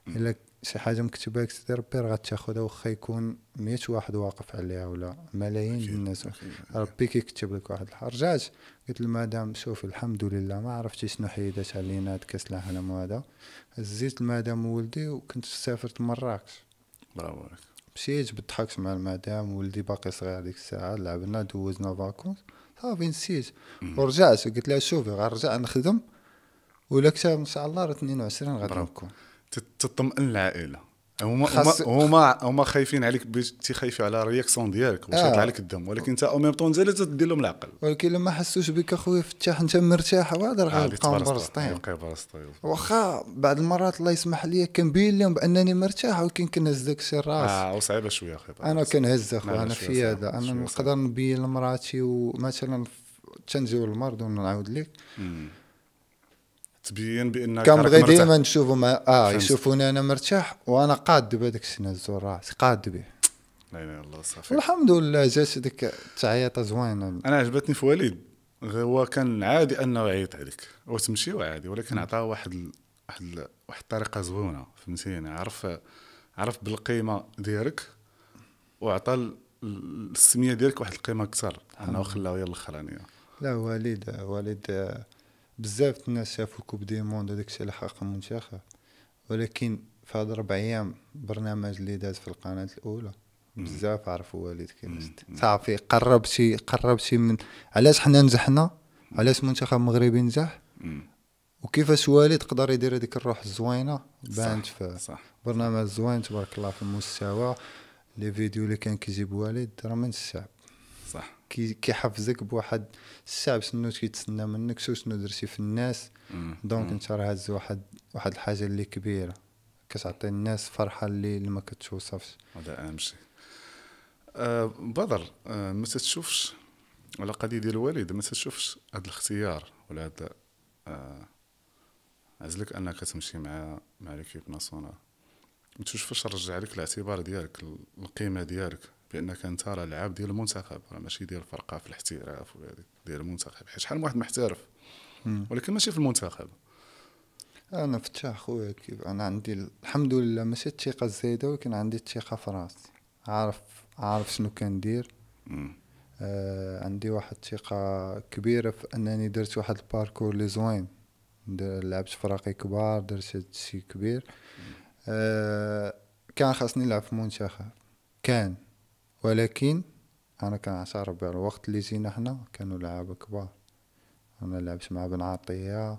الا شي حاجه مكتوبه لك سيدي ربي راه غتاخذها واخا يكون 100 واحد واقف عليها ولا ملايين ديال الناس ربي كيكتب لك واحد الحر رجعت قلت المدام شوفي الحمد لله ما عرفتي شنو حيدات علينا هاد كاس العالم وهذا هزيت المدام ولدي وكنت سافرت مراكش برافو عليك مشيت بالضحك مع المدام ولدي باقي صغير ديك الساعه لعبنا دوزنا فاكونس صافي نسيت ورجعت قلت لها شوفي غنرجع نخدم ولا كتاب ان شاء الله راه 22 غادي نكون تطمئن العائله هما خاص... هما هما خايفين عليك خايف على الرياكسيون ديالك واش آه. عليك الدم ولكن انت او ميم طون انت تدير لهم العقل ولكن لما حسوش بك اخويا فتاح انت مرتاح وهذا واضر غنبقاو مبرسطين واخا بعض المرات الله يسمح لي كنبين لهم بانني مرتاح ولكن كنهز داك الشيء الراس اه وصعيبه شويه اخي انا كنهز اخويا انا في هذا انا نقدر نبين لمراتي ومثلا تنجيو المرض ونعاود لك مم. تبين بانك كان بغي ديما نشوفوا ما اه يشوفوني انا مرتاح وانا قاد بهذاك السنه الزور راسي قاد به لا اله الا الله صافي الحمد لله جات ديك التعيطه زوينه انا عجبتني في وليد هو كان عادي انه يعيط عليك وتمشي وعادي ولكن عطاه واحد ال... واحد ال... واحد الطريقه زوينه فهمتيني يعني عرف عرف بالقيمه ديالك وعطى السميه ديالك واحد القيمه اكثر انه خلاه هي الاخرانيه لا وليد وليد بزاف الناس شافوا كوب دي موند هذاك الشيء اللي حقق ولكن في هاد ربع ايام برنامج اللي داز في القناه الاولى بزاف عرفوا وليد كيفاش صافي قربتي قربتي من علاش حنا نجحنا علاش المنتخب المغربي نجح وكيفاش وليد قدر يدير هذيك الروح الزوينه بانت في برنامج زوين تبارك الله في المستوى لي فيديو اللي كان كيجيب وليد راه من الشعب صح كيحفزك بواحد الشعب شنو تيتسنى كيتسنى منك شو شنو درتي في الناس دونك انت راه هاز واحد واحد الحاجه اللي كبيره كتعطي الناس فرحه اللي ما كتوصفش هذا اهم شيء آه، بدر آه، ما تشوفش على قضيه ديال الوالد ما تشوفش هذا الاختيار ولا هذا أه عزلك انك تمشي مع مع ليكيب ناسيونال ما تشوفش رجع لك الاعتبار ديالك القيمه ديالك بانك انت راه لعاب ديال المنتخب راه ماشي ديال الفرقه في الاحتراف ديال المنتخب حيت شحال من واحد محترف ولكن ماشي في المنتخب انا فتح خويا كيف انا عندي الحمد لله ماشي الثقه الزايده ولكن عندي الثقه في راسي عارف عارف شنو كندير آه عندي واحد الثقه كبيره في انني درت واحد الباركور لي زوين لعبت فراقي كبار درت هادشي كبير آه كان خاصني نلعب في منتخب كان ولكن انا عصار بها الوقت اللي زينا حنا كانوا لعابه كبار انا لعبت مع بن عطيه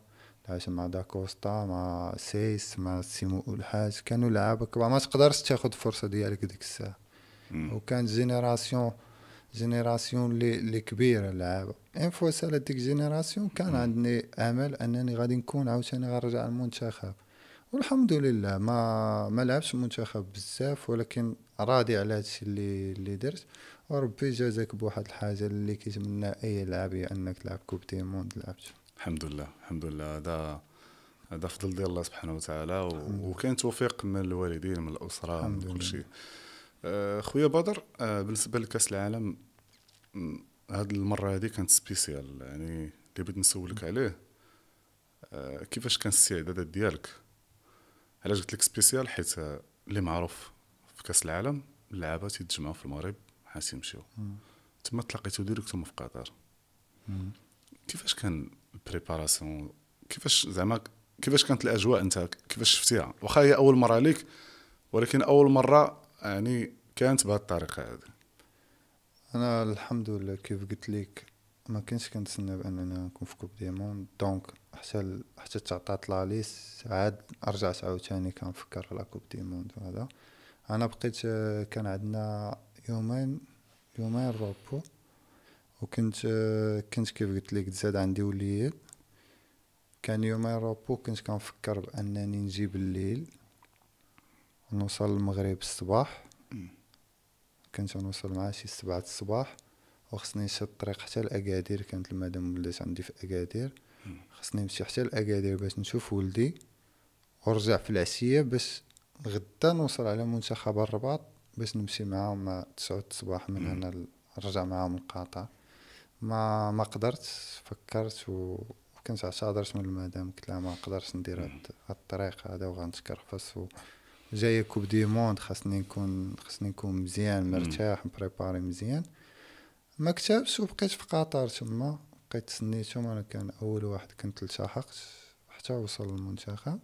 لعبت مع داكوستا مع سيس مع سيمو الحاج كانوا لعابه كبار ما تقدرش تاخذ الفرصه ديالك ديك الساعه وكان جينيراسيون جينيراسيون لي لي كبيره اللعابه ان فوا سالت ديك جينيراسيون كان عندي امل انني غادي نكون عاوتاني غنرجع للمنتخب والحمد لله ما ما لعبش منتخب بزاف ولكن راضي على هادشي اللي اللي درت وربي جازاك بواحد الحاجه اللي كيتمنى اي لاعب هي انك تلعب كوب دي موند لعبت الحمد لله الحمد لله هذا هذا فضل ديال الله سبحانه وتعالى و... وكان توفيق من الوالدين من الاسره من كل شيء آه، خويا بدر آه، بالنسبه لكاس العالم هاد المره هذه كانت سبيسيال يعني اللي بغيت نسولك عليه آه، كيفاش كان الاستعدادات ديالك علاش قلت لك سبيسيال حيت اللي معروف في كاس العالم اللعابه تيتجمعوا في المغرب حاسين يمشيو تما تلاقيتو ديريكت في قطر كيفاش كان البريباراسيون كيفاش زعما كيفاش كانت الاجواء انت كيفاش شفتيها واخا هي اول مره ليك ولكن اول مره يعني كانت بهذه الطريقه هذه انا الحمد لله كيف قلت لك ما كنتش كنتسنى باننا نكون في كوب دي موند دونك حتى حتى تعطات لا ليست عاد رجعت عاوتاني كنفكر في لا كوب دي موند وهذا انا بقيت آه، كان عندنا يومين يومين روبو وكنت آه، كنت كيف قلت لك تزاد عندي وليد كان يومين روبو كنت كنفكر بانني نجيب الليل نوصل المغرب الصباح كنت نوصل معاه شي سبعة الصباح وخصني نمشي الطريق حتى لاكادير كانت المدام ولات عندي في اكادير خصني نمشي حتى لاكادير باش نشوف ولدي ورجع في العشيه باش غدا نوصل على منتخب الرباط باش نمشي معاهم تسعود الصباح من هنا نرجع معاهم القاطع ما ما قدرت فكرت و... وكنت اعتذرت من المدام قلت لها ما قدرتش ندير هاد الطريق هذا وغنتكرفس و... جايه كوب دي موند خاصني نكون خاصني نكون مزيان مرتاح مبريباري مزيان ما كتبتش وبقيت في قطر تما بقيت سنيتهم انا كان اول واحد كنت التحقت حتى وصل المنتخب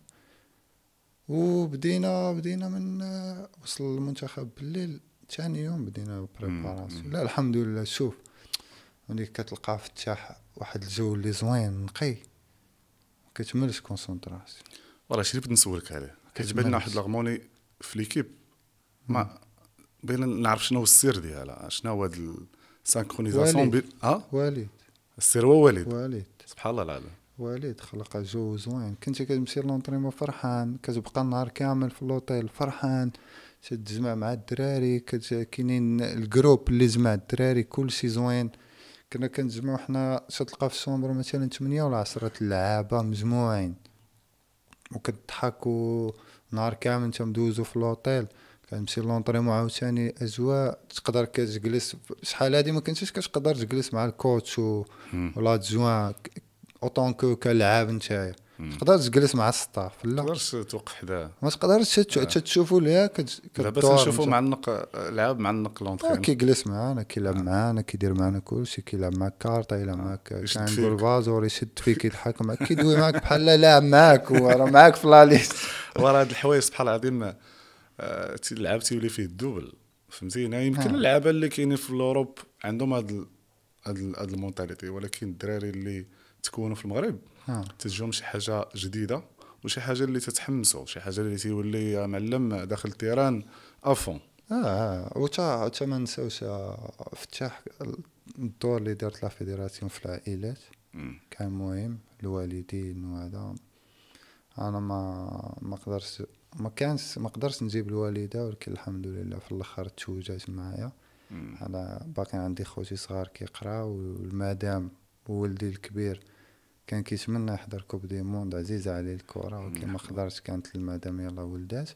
وبدينا بدينا من وصل المنتخب بالليل ثاني يوم بدينا البريباراسيون لا الحمد لله شوف ملي كتلقى في التاح واحد الجو اللي زوين نقي كتملش كونسونطراسيون والله شي بغيت نسولك عليه كتبان واحد لاغموني في ليكيب ما بغينا نعرف شنو السر ديالها شنو هو هاد سانكرونيزاسيون بين اه واليد السير هو واليد سبحان الله العظيم واليد خلق جو زوين كنت كتمشي لونطريمون فرحان كتبقى النهار كامل في لوطيل فرحان تتجمع مع الدراري كاينين الجروب اللي جمع الدراري كلشي زوين كنا كنجمعو حنا تلقى في الشومبر مثلا 8 ولا 10 اللعابه مجموعين وكتضحك نهار كامل تمدوزو في لوطيل كنمشي لونطريمون عاوتاني اجواء تقدر كتجلس شحال هادي ما كنتيش كتقدر تجلس مع الكوتش والادجوان اوطون كو كلاعب نتايا تقدر تجلس مع الستاف لا ما تقدرش توقف حداه ما تقدرش تشوفوا ليها دابا تنشوفوا معنق لعاب معنق لونطريمون آه، كيجلس معانا كيلعب آه. معانا كيدير معانا كلشي كيلعب آه. معاك كارطا يلعب معاك كنقول الفازور يشد فيك يضحك معاك كيدوي معاك بحال لا معاك وراه معاك في لا ليست وراه هاد الحوايج سبحان الله العظيم آه، اللعاب تيولي فيه الدوبل فهمتي يمكن اللعابه اللي كاينين في الاوروب عندهم هاد هاد هاد المونتاليتي ولكن الدراري اللي تكونوا في المغرب تجيهم شي حاجه جديده وشي حاجه اللي تتحمسوا شي حاجه اللي تيولي معلم داخل التيران افون آه،, اه وتا تا ما آه، نساوش فتاح الدور اللي دارت لا فيديراسيون في العائلات كان مهم الوالدين وهذا انا ما ما قدرتش ما كانش ما قدرتش نجيب الوالده ولكن الحمد لله في الاخر تزوجات معايا انا باقي عندي خوتي صغار كيقراو والمدام ولدي الكبير كان كيتمنى يحضر كوب دي موند عزيزه عليه الكره ولكن ما قدرتش كانت المدام يلا ولدات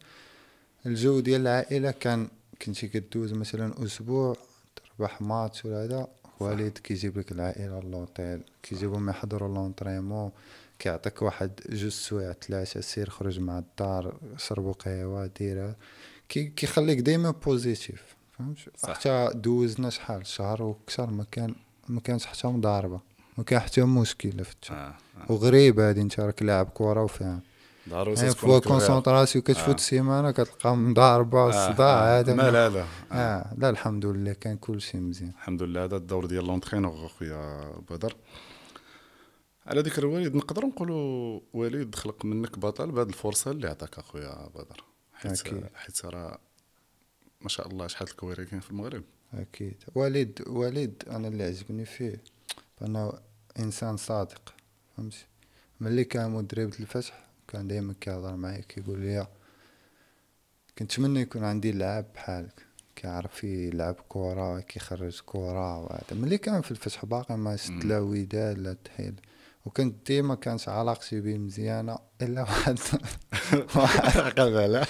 الجو ديال العائله كان كنتي كدوز مثلا اسبوع تربح ماتش ولا هذا والد كيجيب لك العائله اللوطيل كيجيبهم يحضروا لونطريمون كيعطيك واحد جوج سوايع ثلاثه سير خرج مع الدار شربوا قهوه ديرها كي كيخليك ديما بوزيتيف فهمت حتى دوزنا شحال شهر وكثر ما كان ما كانش حتى مضاربه ما كان حتى مشكله في التشا آه. آه. وغريبه هذه انت راك لاعب كره وفاهم ضروري يعني فوا كونسونطراسيون كتفوت آه. السيمانه كتلقى مضاربه الصداع آه،, آه. هذا ما لا لا آه. آه. لا الحمد لله كان كل شيء مزيان الحمد لله هذا الدور ديال لونترينور خويا بدر على ذكر الوالد نقدر نقولوا والد خلق منك بطل بهذه الفرصه اللي عطاك اخويا بدر حيت حيت راه ما شاء الله شحال الكويري كاين في المغرب اكيد والد والد انا اللي عجبني فيه انه انسان صادق فهمتي ملي كان مدرب الفتح كان دائما كيهضر معايا كيقول لي كنتمنى يكون عندي لعاب بحالك كيعرف يلعب كره كيخرج كره وهذا ملي كان في الفتح باقي ما شت لا وداد لا تحيل وكنت ديما كانت علاقتي به مزيانه الا واحد واحد <laughs> قبل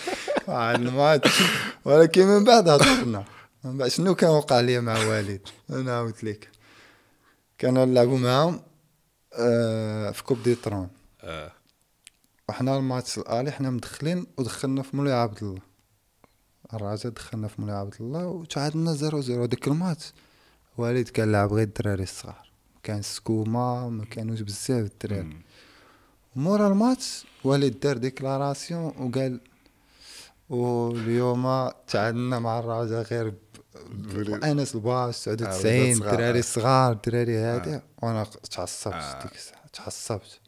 واحد الماتش ولكن من بعد هضرنا من بعد شنو كان وقع لي مع والد انا عاودت لك كانوا نلعبوا معاهم آه، في كوب دي ترون وحنا الماتش الالي حنا مدخلين ودخلنا في مولاي عبد الله الرجاء دخلنا في مولاي عبد الله وتعادلنا زيرو زيرو ديك الماتش والد كان لعب غير الدراري الصغار كان سكوما ما كانوش بزاف الدراري مورا الماتش وليد دار ديكلاراسيون وقال واليوم تعادلنا مع الراجا غير انس الباش 99 دراري صغار دراري آه. هادي وانا تعصبت آه. ديك الساعه تعصبت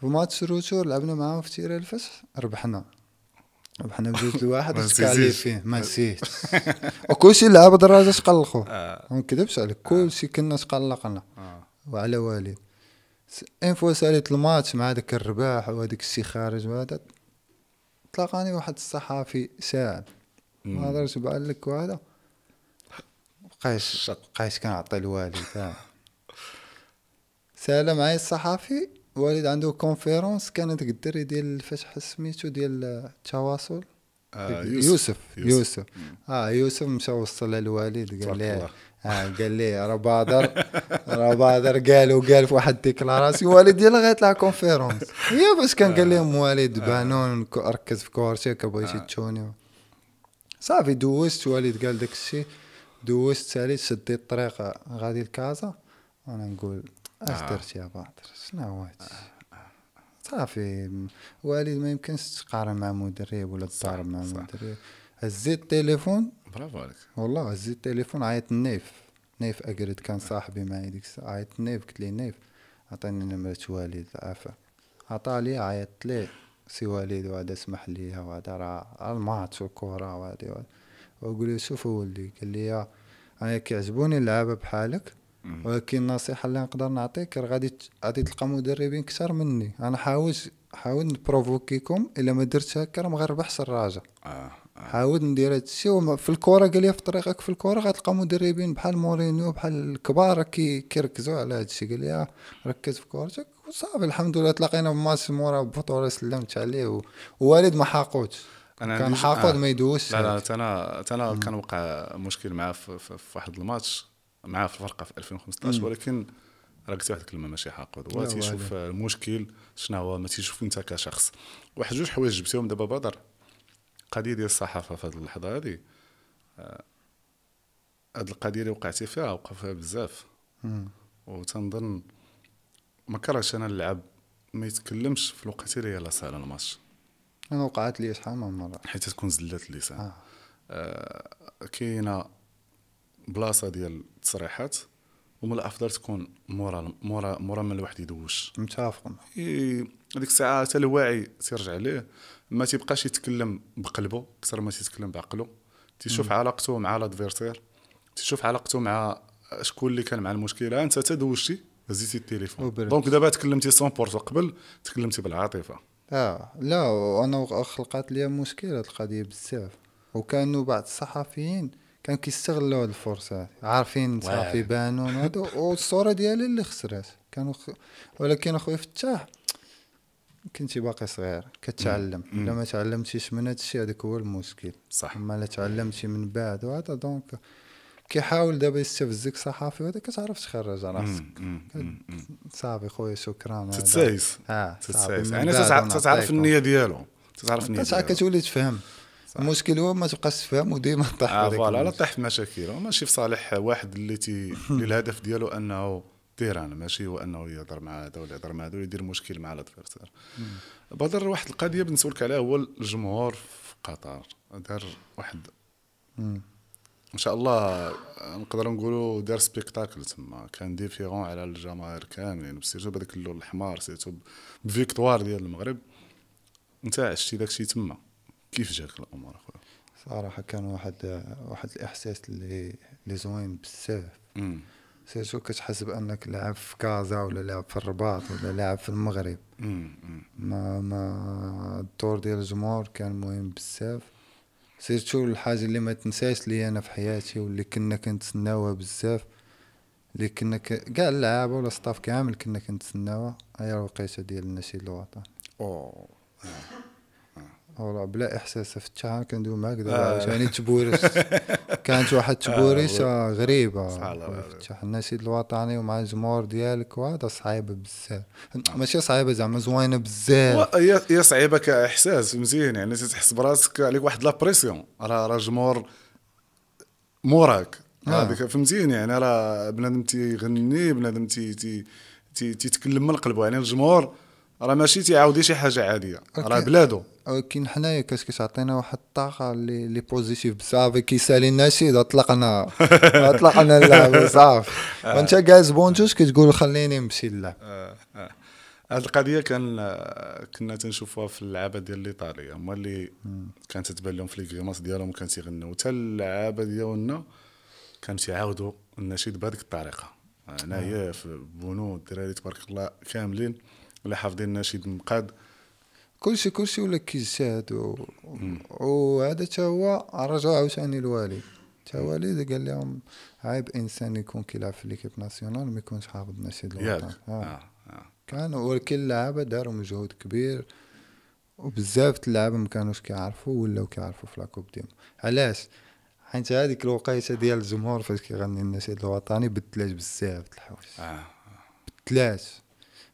في ماتش روتور لعبنا معاهم في تيرا الفتح ربحنا وحنا بجوج لواحد تسكع عليه فيه ما نسيت وكلشي لعب دراجه تقلقوا ما نكذبش عليك كلشي كنا تقلقنا آه. وعلى والد ان فوا ساليت الماتش مع داك الرباح وهذاك السي خارج وهذا تلاقاني واحد الصحافي ساعد ما هضرش بعلك وهذا بقيت بقيت كنعطي الوالد آه. <laughs> سال معايا الصحافي والد عنده كونفيرونس كانت قدري ديال فاش سميتو ديال التواصل آه يوسف يوسف, يوسف. اه يوسف مشى وصل للوالد قال لي اه قال لي راه بادر راه بادر قال وقال في واحد ديكلاراسيون والد ديال غيطلع كونفيرونس هي باش كان قال لهم والد آه. بانون ركز في كورتي بغيتي آه. تشوني صافي دوزت والد قال داك الشيء دوزت ساليت شديت الطريق غادي لكازا وانا نقول اش نعم. درت يا باطر شنو صافي وليد ما يمكنش تقارن مع مدرب ولا تقارن مع مدرب هزيت التليفون برافو عليك والله هزيت التليفون عيط نيف نيف اكرد كان صاحبي معايا ديك الساعه عيطت نيف قلت لي نيف عطاني نمرة والد عفا عطا لي عيطت لي سي والد وهذا سمح لي وهذا راه الماتش والكره وهذه وقول لي شوف ولدي قال لي انا كيعجبوني اللعابه بحالك ولكن النصيحه اللي نقدر نعطيك غادي غادي تلقى مدربين كثر مني انا حاولت حاول نبروفوكيكم الا ما هكا راه غنربح سراجه آه. آه. حاول ندير هادشي في الكره قال لي في طريقك في الكره غتلقى مدربين بحال مورينيو بحال الكبار كي كيركزوا على هادشي قال لي آه، ركز في كورتك وصافي الحمد لله تلاقينا في ماتش مورا بطوله سلمت عليه ووالد ما حاقوتش انا كان حاقد آه. ما يدوش لا لا انا انا كان وقع مشكل معاه في, في, في واحد الماتش معاه في الفرقه في 2015 ولكن راك واحد الكلمه ماشي حاقد هو تيشوف المشكل شنو هو ما تيشوف انت كشخص واحد جوج حوايج جبتيهم دابا بدر قضيه ديال الصحافه في هذه اللحظه هذه آه، هاد القضيه اللي وقعتي فيها وقع فيها بزاف وتنظن ما كرهتش انا اللعب ما يتكلمش في الوقت اللي هي سهل الماتش انا وقعت لي شحال من مره حيت تكون زلات اللسان آه. آه كاينه بلاصه ديال التصريحات ومن الافضل تكون مورا مورا مورا من الواحد يدوش متفق هذيك الساعه حتى الواعي تيرجع ليه ما تيبقاش يتكلم بقلبه اكثر ما تيتكلم بعقله تيشوف علاقته مع لادفيرسير تيشوف علاقته مع شكون اللي كان مع المشكله انت تدوشتي هزيتي التليفون دونك دابا تكلمتي 100% قبل تكلمتي بالعاطفه اه لا وانا خلقات لي مشكله القضيه بزاف وكانوا بعض الصحفيين كانوا كيستغلوا هذه الفرصه عارفين صافي بانوا هادو والصوره ديالي اللي خسرات كانوا خ... ولكن اخويا فتاح كنتي باقي صغير كتعلم الا ما تعلمتيش من هذا الشيء هذاك هو المشكل صح اما لا تعلمتي من بعد وهذا دونك كيحاول دابا يستفزك صحافي وهذا كتعرف تخرج راسك صافي خويا شكرا تتسايس اه تتسايس يعني تتعرف النيه ديالو تتعرف النيه ديالو كتولي تفهم المشكل هو ما تبقاش تفهم وديما طاح آه فوالا لا طيح في مشاكل ماشي في صالح واحد اللي تي الهدف ديالو انه تيران ماشي هو انه يهضر مع هذا ولا يهضر مع هذا ويدير مشكل مع الادفيرسير بدر واحد القضيه بنسولك عليها هو الجمهور في قطر دار واحد ان شاء الله نقدر نقولوا دار سبيكتاكل تما كان ديفيرون على الجماهير كاملين سيرتو بهذاك اللون الاحمر سيرتو بفيكتوار ديال المغرب انت عشتي داكشي تما كيف جاك الامر اخويا؟ صراحه كان واحد واحد الاحساس اللي اللي زوين بزاف سيرتو كتحس بانك لعب في كازا ولا لعب في الرباط ولا لعب في المغرب ما ما الدور ديال الجمهور كان مهم بزاف سيرتو الحاجه اللي ما تنساش لي انا في حياتي واللي كنا كنتسناوها بزاف اللي كنا كاع اللعابه ولا الستاف كامل كنا كنتسناوها هي الوقيته ديال النشيد الوطني والله بلا احساس فتشها كندوي معاك دابا يعني تبورس <laughs> كانت واحد تبوريسه آه، آه، غريبه فتح النشيد الوطني ومع الجمهور ديالك وهذا صعيبه بزاف ماشي صعيبه زعما زوينه بزاف هي صعيبه كاحساس مزيان يعني تحس براسك عليك واحد لابريسيون راه راه الجمهور موراك هذيك آه. فهمتيني يعني راه بنادم تيغني بنادم تي تي تيتكلم من قلبه يعني الجمهور راه ماشي تيعاود شي حاجه عاديه راه بلادو ولكن حنايا كاش كتعطينا واحد الطاقه اللي لي بوزيتيف بزاف كيسالي الناس اذا طلقنا <laughs> طلقنا اللعب بزاف آه. وانت كاع بونتوس كتقول خليني نمشي لا آه، آه. هاد القضيه كان كنا تنشوفوها في اللعابه ديال الايطاليه هما اللي كانت تبان لهم في ليكريماس ديالهم كانوا تيغنوا حتى اللعابه ديالنا كانوا تيعاودوا النشيد بهذيك الطريقه هنايا في بونو الدراري تبارك الله كاملين اللي حافظين نشيد مقاد كلشي كلشي ولا كيجتهد وهذا حتى هو رجع عاوتاني الوالد حتى الوالد قال لهم عيب انسان يكون كيلعب في ليكيب ناسيونال ما يكونش حافظ نشيد الوطن آه. آه. كان ولكن اللعابه داروا مجهود كبير وبزاف اللعابه ما كانوش كيعرفوا ولاو كيعرفوا في لاكوب ديما علاش حيت هذيك الوقيته ديال الجمهور فاش كيغني النشيد الوطني بدلات بزاف د الحوايج آه. بدلات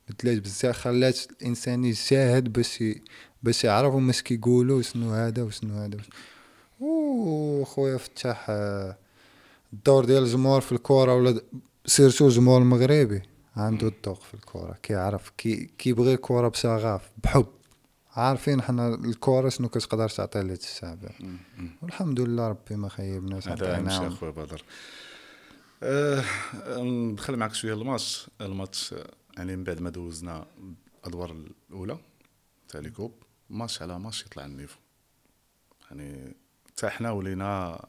بدلات بزاف خلات الانسان يجتهد باش باش يعرفوا مش كيقولوا شنو هذا وشنو هذا خويا فتح آه، الدور ديال الجمهور في الكره ولا سيرتو الجمهور المغربي عنده الذوق في الكره كيعرف كي كيبغي الكره بشغف بحب عارفين حنا الكره شنو كتقدر تعطي لهاد الشعب والحمد لله ربي ما خيبناش هذا اهم اخويا بدر أه ندخل معك شويه الماتش الماتش يعني من بعد ما دوزنا الادوار الاولى تاع لي كوب ماتش على ماتش يطلع النيفو يعني حنا ولينا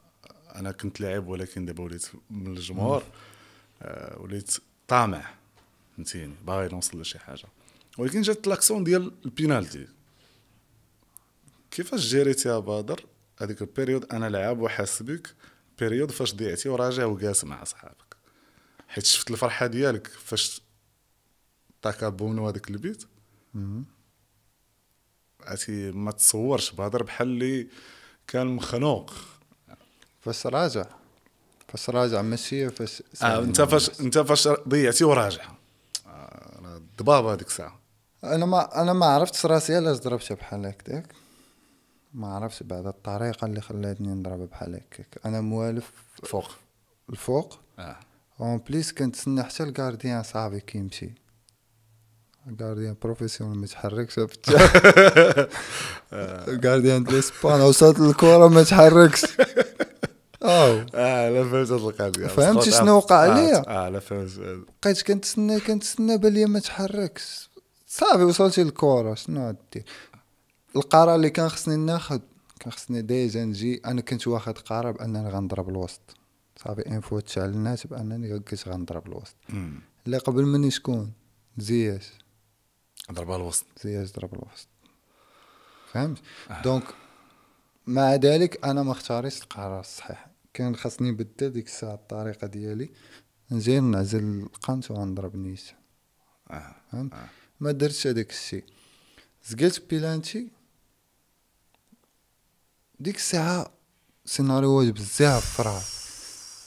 انا كنت لاعب ولكن دابا وليت من الجمهور آه وليت طامع فهمتيني باغي نوصل لشي حاجه ولكن جات لاكسيون ديال البينالتي كيفاش جريتي يا بدر هذيك البيريود انا لاعب وحاس بك بيريود فاش ضيعتي وراجع وجالس مع صحابك حيت شفت الفرحه ديالك فاش بونو هذاك البيت عرفتي ما تصورش بهضر بحال اللي كان مخنوق فاش راجع فاش راجع ماشي فاش اه انت فاش انت فاش ضيعتي وراجع آه، الضباب هذيك الساعه انا ما انا ما عرفتش راسي علاش ضربتها بحال هكاك ما عرفتش بعد الطريقه اللي خلاتني نضرب بحال هكاك انا موالف الفوق الفوق اه اون بليس كنتسنى حتى الكارديان صاحبي كيمشي غارديان بروفيسيونال ما يتحركش جارديان الاسبان وصلت الكره ما او اه لا فهمت هاد القضيه فهمتي شنو وقع عليا اه لا فهمت بقيت كنتسنى كنتسنى بالي ما تحركش صافي وصلتي الكره شنو غدير القرار اللي كان خصني ناخذ كان خصني ديجا نجي انا كنت واخد قرار بانني غنضرب الوسط صافي انفو تاع الناس بانني كنت غنضرب الوسط اللي قبل مني شكون زياش ضربها الوسط زياش ضرب الوسط فهمت آه. دونك مع ذلك انا ما اختاريش القرار الصحيح كان خاصني نبدل ديك الساعه الطريقه ديالي نجي نعزل القنت ونضرب نيس آه. فهمت آه. ما درتش هذاك الشيء زقلت بيلانتي ديك الساعه سيناريو واجب بزاف فراه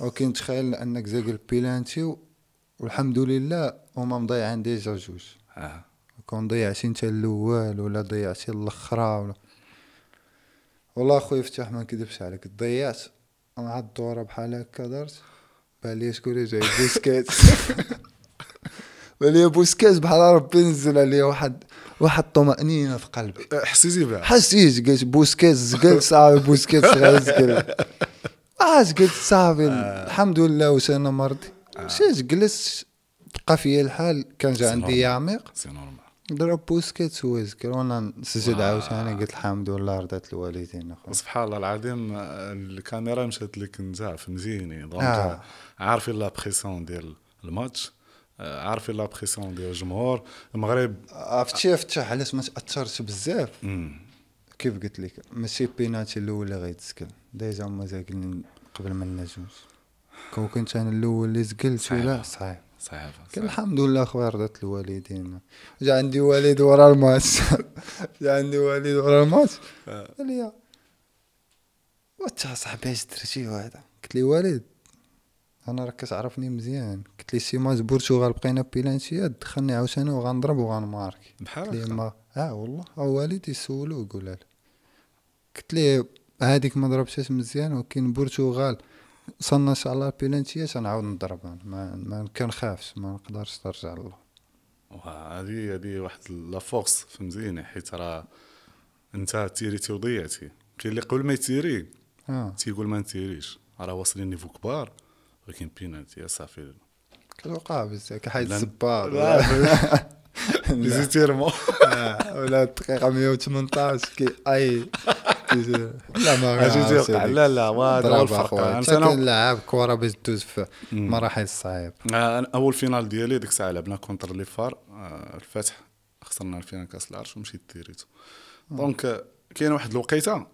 ولكن تخيل انك زاق بيلانتي والحمد لله هما مضيعين ديجا جوج آه. كون ضيعتي نتا الاول ولا ضيعتي الاخرى ولا والله اخويا فتح ما نكذبش عليك ضيعت مع الدوره بحال هكا درت بالي شكون جاي بوسكيت <laughs> بالي بوسكيت بحال ربي نزل عليا واحد واحد الطمأنينة في قلبي حسيتي بها حسيت قلت بوسكيت زقل صاحبي بوسكيت غير زقل <laughs> اه زقلت صاحبي الحمد لله وسنا مرضي آه. مشيت جلست بقى فيا الحال كان جا عندي يعمق سي نورمال ضرب بوسكيتس ويذكرونا سجد عاوتاني قلت الحمد لله رضيت الوالدين اخويا سبحان الله العظيم الكاميرا مشات لك نزاف مزيني دونك آه. عارفين لا بريسيون ديال الماتش عارفين لا بريسيون ديال الجمهور المغرب عرفتي فتح علاش ما تاثرتش بزاف كيف قلت لك ماشي بيناتي الاول اللي غيتسكل ديجا هما زاكلين قبل ما نجوز كون كنت انا الاول اللي زقلت ولا صعيب صحيح صحيح الحمد لله خويا رضيت الوالدين جا عندي والد ورا الماتش <laughs> جا عندي والد ورا الماتش آه. قال لي واش صاحبي اش درتي وهذا قلت لي والد انا راك كتعرفني مزيان قلت لي سي ماتش البرتغال بقينا بيلانتيا دخلني عاوتاني وغنضرب وغنمارك بحال قلت ما اه والله او والدي سولو وقول قلت لي هذيك ما ضربتهاش مزيان ولكن البرتغال شاء على بيلانتيه تنعاود نضرب ما, ما كنخافش ما نقدرش نرجع له وهذه هذه واحد لا فورس فهمتيني حيت راه انت تيريتي وضيعتي كاين اللي قبل ما يتيري آه. تيقول ما نتيريش راه واصلين نيفو كبار ولكن بينالتي صافي كتوقع بزاف كحيد الزبار ليزيتيرمون ولا الدقيقه 118 كي اي لا ما لا لا هذا هو الفرق لكن كره باش تدوز في مراحل صعيب آه، اول فينال ديالي ديك الساعه لعبنا كونتر لي فار آه، الفتح خسرنا الفينال كاس العرش ومشيت ديريتو دونك كاين واحد الوقيته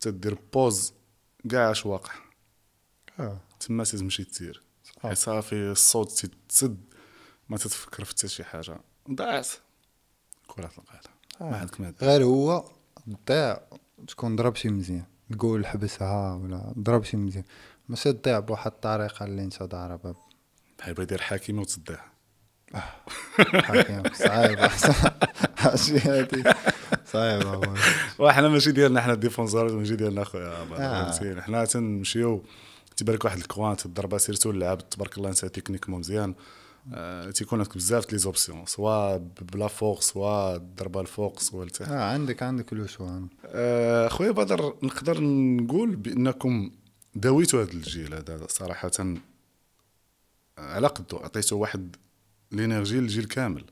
تدير بوز كاع اش واقع آه. تما تمشي تسير صافي الصوت تتسد ما تتفكر في حتى شي حاجه ضاعت كره القدم ما عندك غير هو ضيع تكون ضرب شي مزيان تقول حبسها ولا ضرب شي مزيان ماشي تضيع بواحد الطريقه اللي انت ضاربها بحال بغا يدير حاكمه وتصدعها حاكم آه. صعيبه هادشي هادي صعيبه وحنا ماشي ديالنا حنا ديفونسور ماشي ديالنا خويا فهمتي حنا تنمشيو تبارك واحد الكوان تضربها سيرتو اللعاب تبارك الله نسى تكنيك مزيان آه، تيكون عندك بزاف لي زوبسيون سوا بلا فوق سوا ضربه الفوق سوا اه عندك عندك لو شو آه. آه، خويا بدر نقدر نقول بانكم داويتوا هذا الجيل هذا صراحه على قدو عطيتو واحد لينيرجي للجيل كامل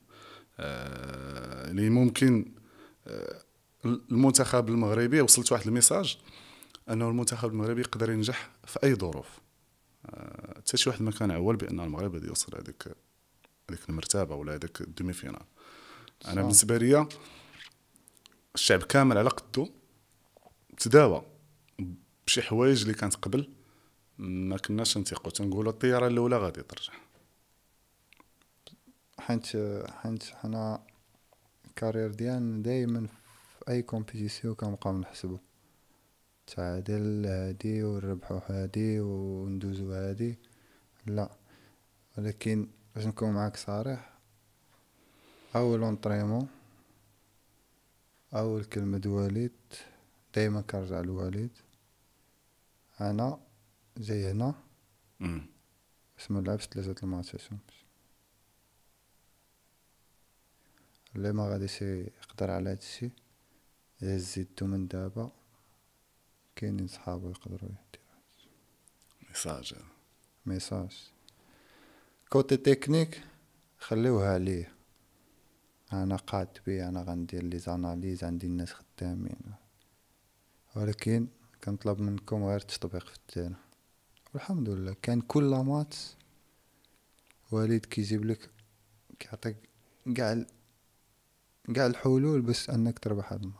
اللي آه ممكن آه المنتخب المغربي وصلت واحد الميساج انه المنتخب المغربي يقدر ينجح في اي ظروف حتى آه شي واحد ما كان عول بان المغرب غادي يوصل هذيك هذيك المرتبه ولا هذاك الدومي فينال انا بالنسبه ليا الشعب كامل على قدو تداوى بشي حوايج اللي كانت قبل ما كناش نثيقوا تنقولوا الطياره الاولى غادي ترجع حنت حنت حنا الكارير ديالنا دائما في اي كومبيتيسيون كنبقاو نحسبو تعادل هادي ونربحو هادي وندوزو هادي لا ولكن باش نكون معاك صريح اول اونطريمون اول كلمة دواليد دايما كنرجع الواليد انا جاي هنا بس ما لعبش ثلاثة الماتشات اللي ما غاديش يقدر على هادشي زيدتو من دابا كاينين صحابو يقدرو يديرو ميساج ميساج كوتي تكنيك خليوها ليه انا قاعد بيه انا غندير لي زاناليز عندي الناس خدامين ولكن كنطلب منكم غير التطبيق في التيران والحمد لله كان كل مات وليد كيجيب لك كيعطيك كاع كاع الحلول باش انك تربح هذا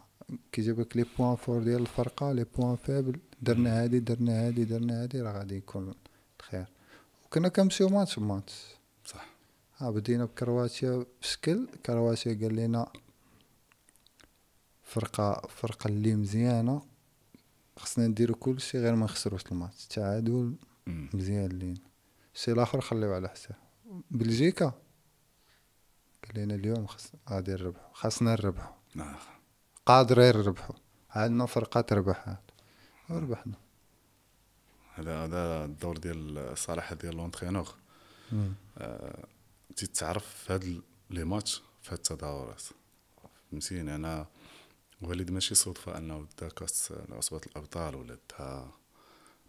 كيجيب لك لي بوان فور ديال الفرقه لي بوان فابل درنا هادي درنا هادي درنا هادي راه غادي يكون وكنا كنمشيو ماتش بماتش صح ها بدينا بكرواتيا بشكل كرواتيا قال لنا فرقه فرقه اللي مزيانه خصنا نديرو كلشي غير ما نخسروش الماتش التعادل مزيان لينا الشيء الاخر خليوه على حساب بلجيكا قال لنا اليوم خص غادي نربحو خاصنا نربحو نعم. قادرين نربحو عندنا فرقه تربح ربحنا هذا هذا الدور ديال الصراحه ديال لونترينور آه، تتعرف في هاد لي ماتش في هاد التظاهرات فهمتيني انا وليد ماشي صدفه انه دا كاس عصبه الابطال ولا دا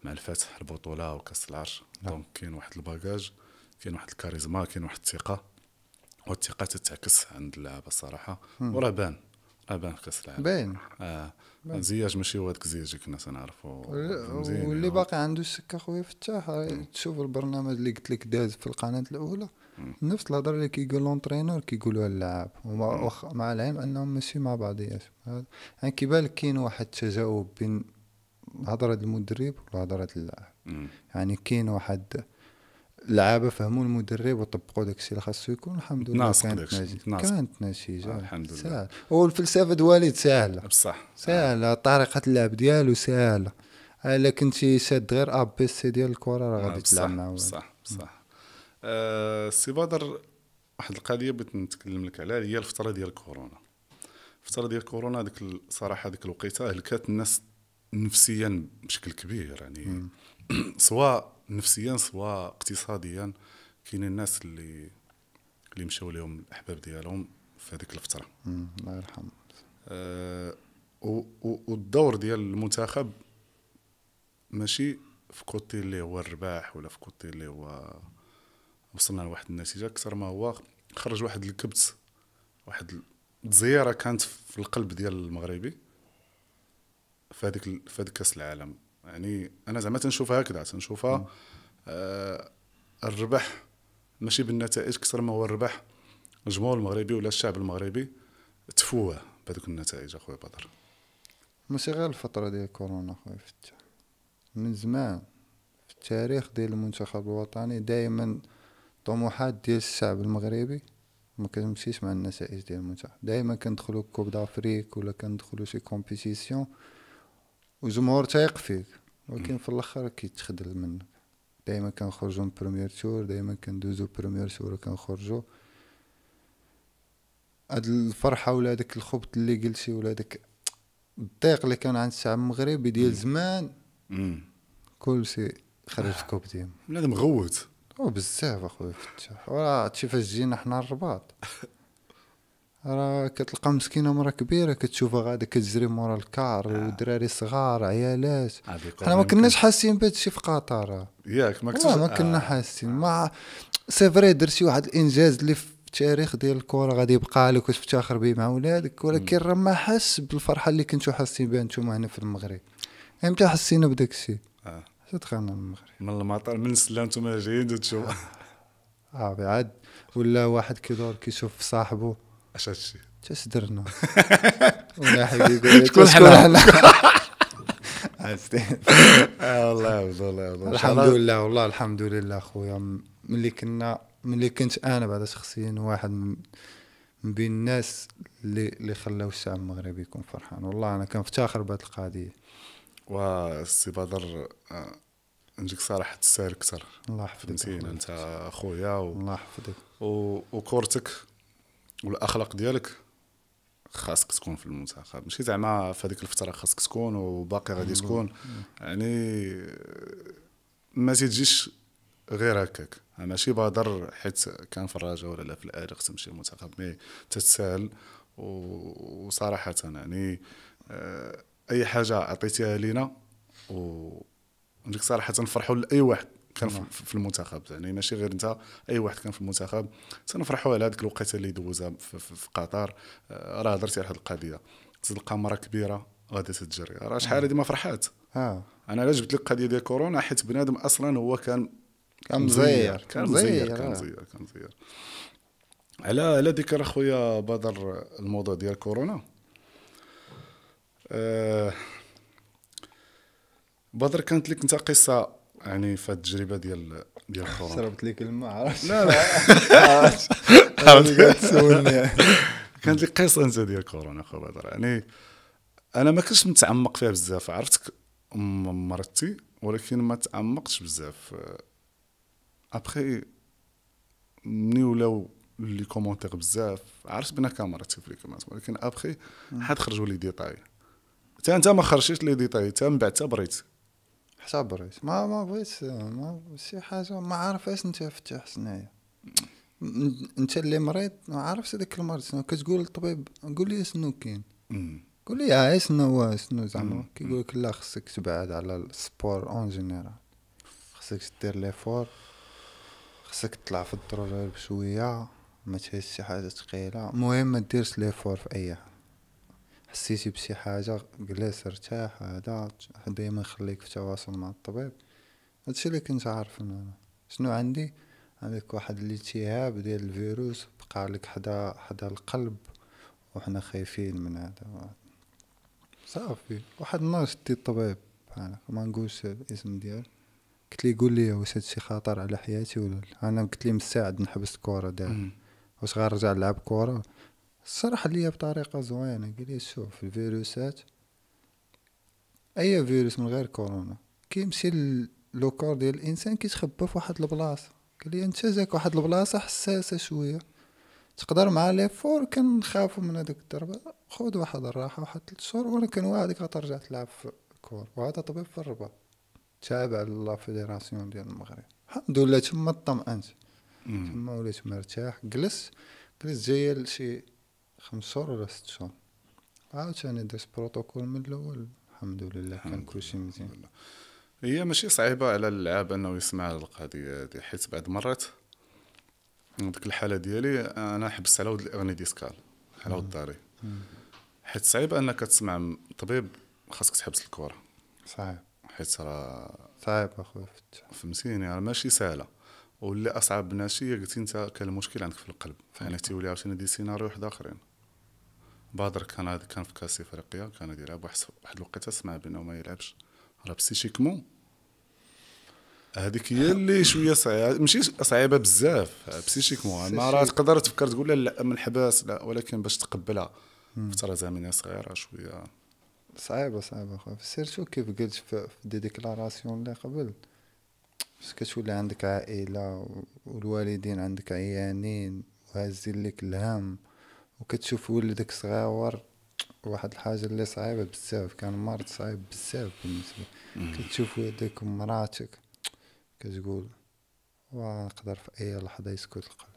مع الفتح البطوله وكاس العرش نعم. دونك كاين واحد الباجاج كاين واحد الكاريزما كاين واحد الثقه والثقه تتعكس عند اللعابه الصراحه وراه بان ابان في كاس العالم باين اه زياج ماشي هو هذاك زياج اللي كنا تنعرفو واللي يعني. باقي عنده السكه خويا فتاح تشوف البرنامج اللي قلت لك داز في القناه الاولى نفس الهضره اللي كيقول لونترينور كيقولوها اللاعب ومع مع العلم انهم ماشي مع بعضياتهم يعني كيبان لك كاين واحد التجاوب بين هضره المدرب وهضره اللاعب يعني كاين واحد اللعابه فهموا المدرب وطبقوا داك الشيء اللي خاصو يكون الحمد لله كانت نتيجه كانت نتيجه الحمد لله سهل. والفلسفه دواليد والد سهله بصح سهله طريقه اللعب ديالو سهله آه، الا كنتي شاد غير ا بي سي ديال الكره راه غادي تلعب مع بصح بصح بصح. آه، سي بدر واحد القضيه بغيت نتكلم لك عليها هي الفتره ديال كورونا الفتره ديال كورونا ديك الصراحه ديك الوقيته هلكات الناس نفسيا بشكل كبير يعني <clears throat> سواء نفسيا سواء اقتصاديا كاين الناس اللي اللي مشاو لهم الاحباب ديالهم في هذيك الفتره الله يرحم آه والدور ديال المنتخب ماشي في كوتي اللي هو الرباح ولا في كوتي اللي هو وصلنا لواحد النتيجه اكثر ما هو خرج واحد الكبت واحد الزياره كانت في القلب ديال المغربي في هذيك في هذيك كاس العالم يعني انا زعما تنشوفها هكذا تنشوفها آه الربح ماشي بالنتائج كثر ما هو الربح الجمهور المغربي ولا الشعب المغربي تفوه بهذوك النتائج اخويا بدر ماشي غير الفتره ديال كورونا اخويا فتح من زمان في التاريخ ديال المنتخب الوطني دائما طموحات ديال الشعب المغربي ما كتمشيش مع النتائج ديال المنتخب دائما كندخلو كوب دافريك ولا كندخلو شي كومبيتيسيون وجمهور تايق فيك ولكن في الاخر كيتخدل منك دائما كنخرجوا من بروميير تور دائما كندوزو بروميير تور كنخرجوا هاد الفرحه ولا داك الخبط اللي قلتي ولا داك الضيق اللي كان عند الشعب المغربي ديال زمان كلشي خرج في آه. كوب ديما بنادم غوت بزاف اخويا فتح وراه هادشي فاش جينا حنا الرباط <laughs> راه كتلقى مسكينه مره كبيره كتشوفها غاده كتجري مورا الكار آه. ودراري صغار عيالات حنا ما كناش حاسين بهذا الشيء في قطر ياك ما كنتش ما كنا آه. حاسين ما سي فري درت شي واحد الانجاز اللي في التاريخ ديال الكره غادي يبقى لك وتفتخر به مع ولادك ولكن راه ما حس بالفرحه اللي كنتو حاسين بها نتوما هنا في المغرب امتى يعني حسينا بداك الشيء اه دخلنا المغرب من المطار من السلام نتوما جايين تشوف اه بعد ولا واحد كيدور كيشوف صاحبه اساسي شو درنا <laughs> ولا حبيبي شكون حنا الله يعوض الله الحمد لله والله الحمد لله خويا ملي كنا ملي كنت انا بعدا شخصيا واحد من بين الناس اللي اللي خلاو الشعب المغربي يكون فرحان والله انا كنفتخر بهذه القضيه وا سي بدر آه، نجيك صراحه تستاهل اكثر الله يحفظك انت خويا و... الله يحفظك و... وكورتك والاخلاق ديالك خاصك تكون في المنتخب ماشي زعما في هذيك الفتره خاصك تكون وباقي غادي تكون يعني ما تجيش غير هكاك ماشي بادر حيت كان في الرجاء ولا لا في الاهلي خصك تمشي المنتخب مي تتساهل وصراحه يعني آه، اي حاجه عطيتيها لينا و صراحه نفرحوا لاي واحد كان نعم. في المنتخب يعني ماشي غير انت اي واحد كان في المنتخب تنفرحوا على هذيك الوقيته اللي دوزها في, في, في قطر آه، راه هضرتي على هذه القضيه تلقى مره كبيره غادي تتجري راه شحال هذه ما فرحات انا علاش جبت لك القضيه ديال كورونا حيت بنادم اصلا هو كان كان مزير كان مزير كان مزير كان مزير على على ذكر اخويا بدر الموضوع ديال كورونا أه بدر كانت لك انت قصه يعني في التجربه ديال ديال الكورونا شربت لك الماء عرفت لا لا <laughs> عرفت تسولني <laughs> كانت لي قصه انت ديال كورونا خو بدر يعني انا ما كنتش متعمق فيها بزاف عرفتك مرضتي ولكن ما تعمقتش بزاف ابخي ملي ولاو لي كومونتير بزاف عرفت بان كامرتي في لي ولكن ابخي حد خرجوا لي ديطاي حتى انت ما خرجتش لي ديطاي حتى من بعد بريت حساب الرئيس ما ما بغيت ما شي حاجه ما عارف اش انت فتح حسنايا انت اللي مريض ما عارفش هذاك المرض شنو كتقول للطبيب قول لي شنو كاين قول لي اه شنو هو شنو زعما كيقول لك لا خصك تبعد على السبور اون جينيرال خصك دير لي فور خصك تطلع في الضروري بشويه ما تهز شي حاجه ثقيله المهم ما ديرش فور في اي حاجه حسيتي بشي حاجه جلس ارتاح هذا دائما خليك في تواصل مع الطبيب هادشي اللي كنت عارف انا شنو عندي عندك واحد الالتهاب ديال الفيروس بقى لك حدا حدا القلب وحنا خايفين من هذا صافي واحد النهار شدي الطبيب انا ما نقولش الاسم ديالو قلت لي قول لي واش هادشي خطر على حياتي ولا انا قلت لي مساعد نحبس الكره دابا واش غنرجع نلعب كره صرح لي بطريقه زوينه قال لي شوف الفيروسات اي فيروس من غير كورونا كيمشي لوكور ديال الانسان كيتخبى في واحد البلاصه قال لي انت جاك واحد البلاصه حساسه شويه تقدر مع لي فور كنخافو من هذيك الضربه خود واحد الراحه واحد ثلاث شهور ولكن وعدك غترجع تلعب في الكور وهذا طبيب في الرباط تابع لا فيدراسيون ديال المغرب الحمد لله تما طمأنت تما وليت مرتاح جلس جلس جايه لشي خمس شهور ولا ست شهور عاوتاني درت بروتوكول من الاول الحمد لله كان كلشي مزيان هي ماشي صعيبه على اللعاب انه يسمع القضيه هذه حيت بعد مرات ديك الحاله ديالي انا حبست على ود الاغني ديسكال على ود الداري حيت صعيب انك تسمع طبيب خاصك تحبس الكره صعيب حيت راه صعيب اخويا فهمتيني راه ماشي سهله واللي اصعب هي قلتي انت كان المشكل عندك في القلب يعني تيولي عاوتاني دي سيناريو واحد اخرين بادر كان هذا كان في كاس افريقيا كان يلعب واحد واحد الوقيته سمع بانه ما يلعبش راه بسيشيكمون هذيك هي اللي <laughs> شويه صعيبه ماشي صعيبه بزاف بسيشيكمون ما راه تقدر تفكر تقول لا من الحباس لا ولكن باش تقبلها فتره زمنيه صغيره شويه صعيبه صعيبه خويا سيرتو كيف قلت في دي ديكلاراسيون اللي قبل بس كتولي عندك عائله والوالدين عندك عيانين وهازين لك الهم وكتشوف ولدك صغير واحد الحاجه اللي صعيبه بزاف كان مرض صعيب بزاف بالنسبه كتشوف ولدك مراتك كتقول ونقدر في اي لحظه يسكت القلب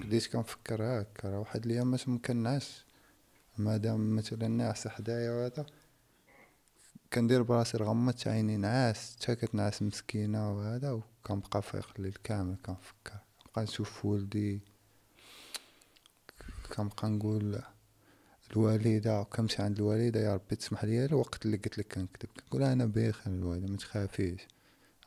بديت كنفكر هكا راه واحد الايام ما تمكناش مادام مثلا ناعس حدايا وهذا كندير براسي غمضت عيني نعاس حتى كتنعس مسكينه وهذا وكنبقى فايق الليل كامل كنفكر كنشوف ولدي كنبقى نقول الوالده كنمشي عند الوالده يا ربي تسمح لي الوقت اللي قلت لك كنكتب كنقول انا بخير الوالده ما تخافيش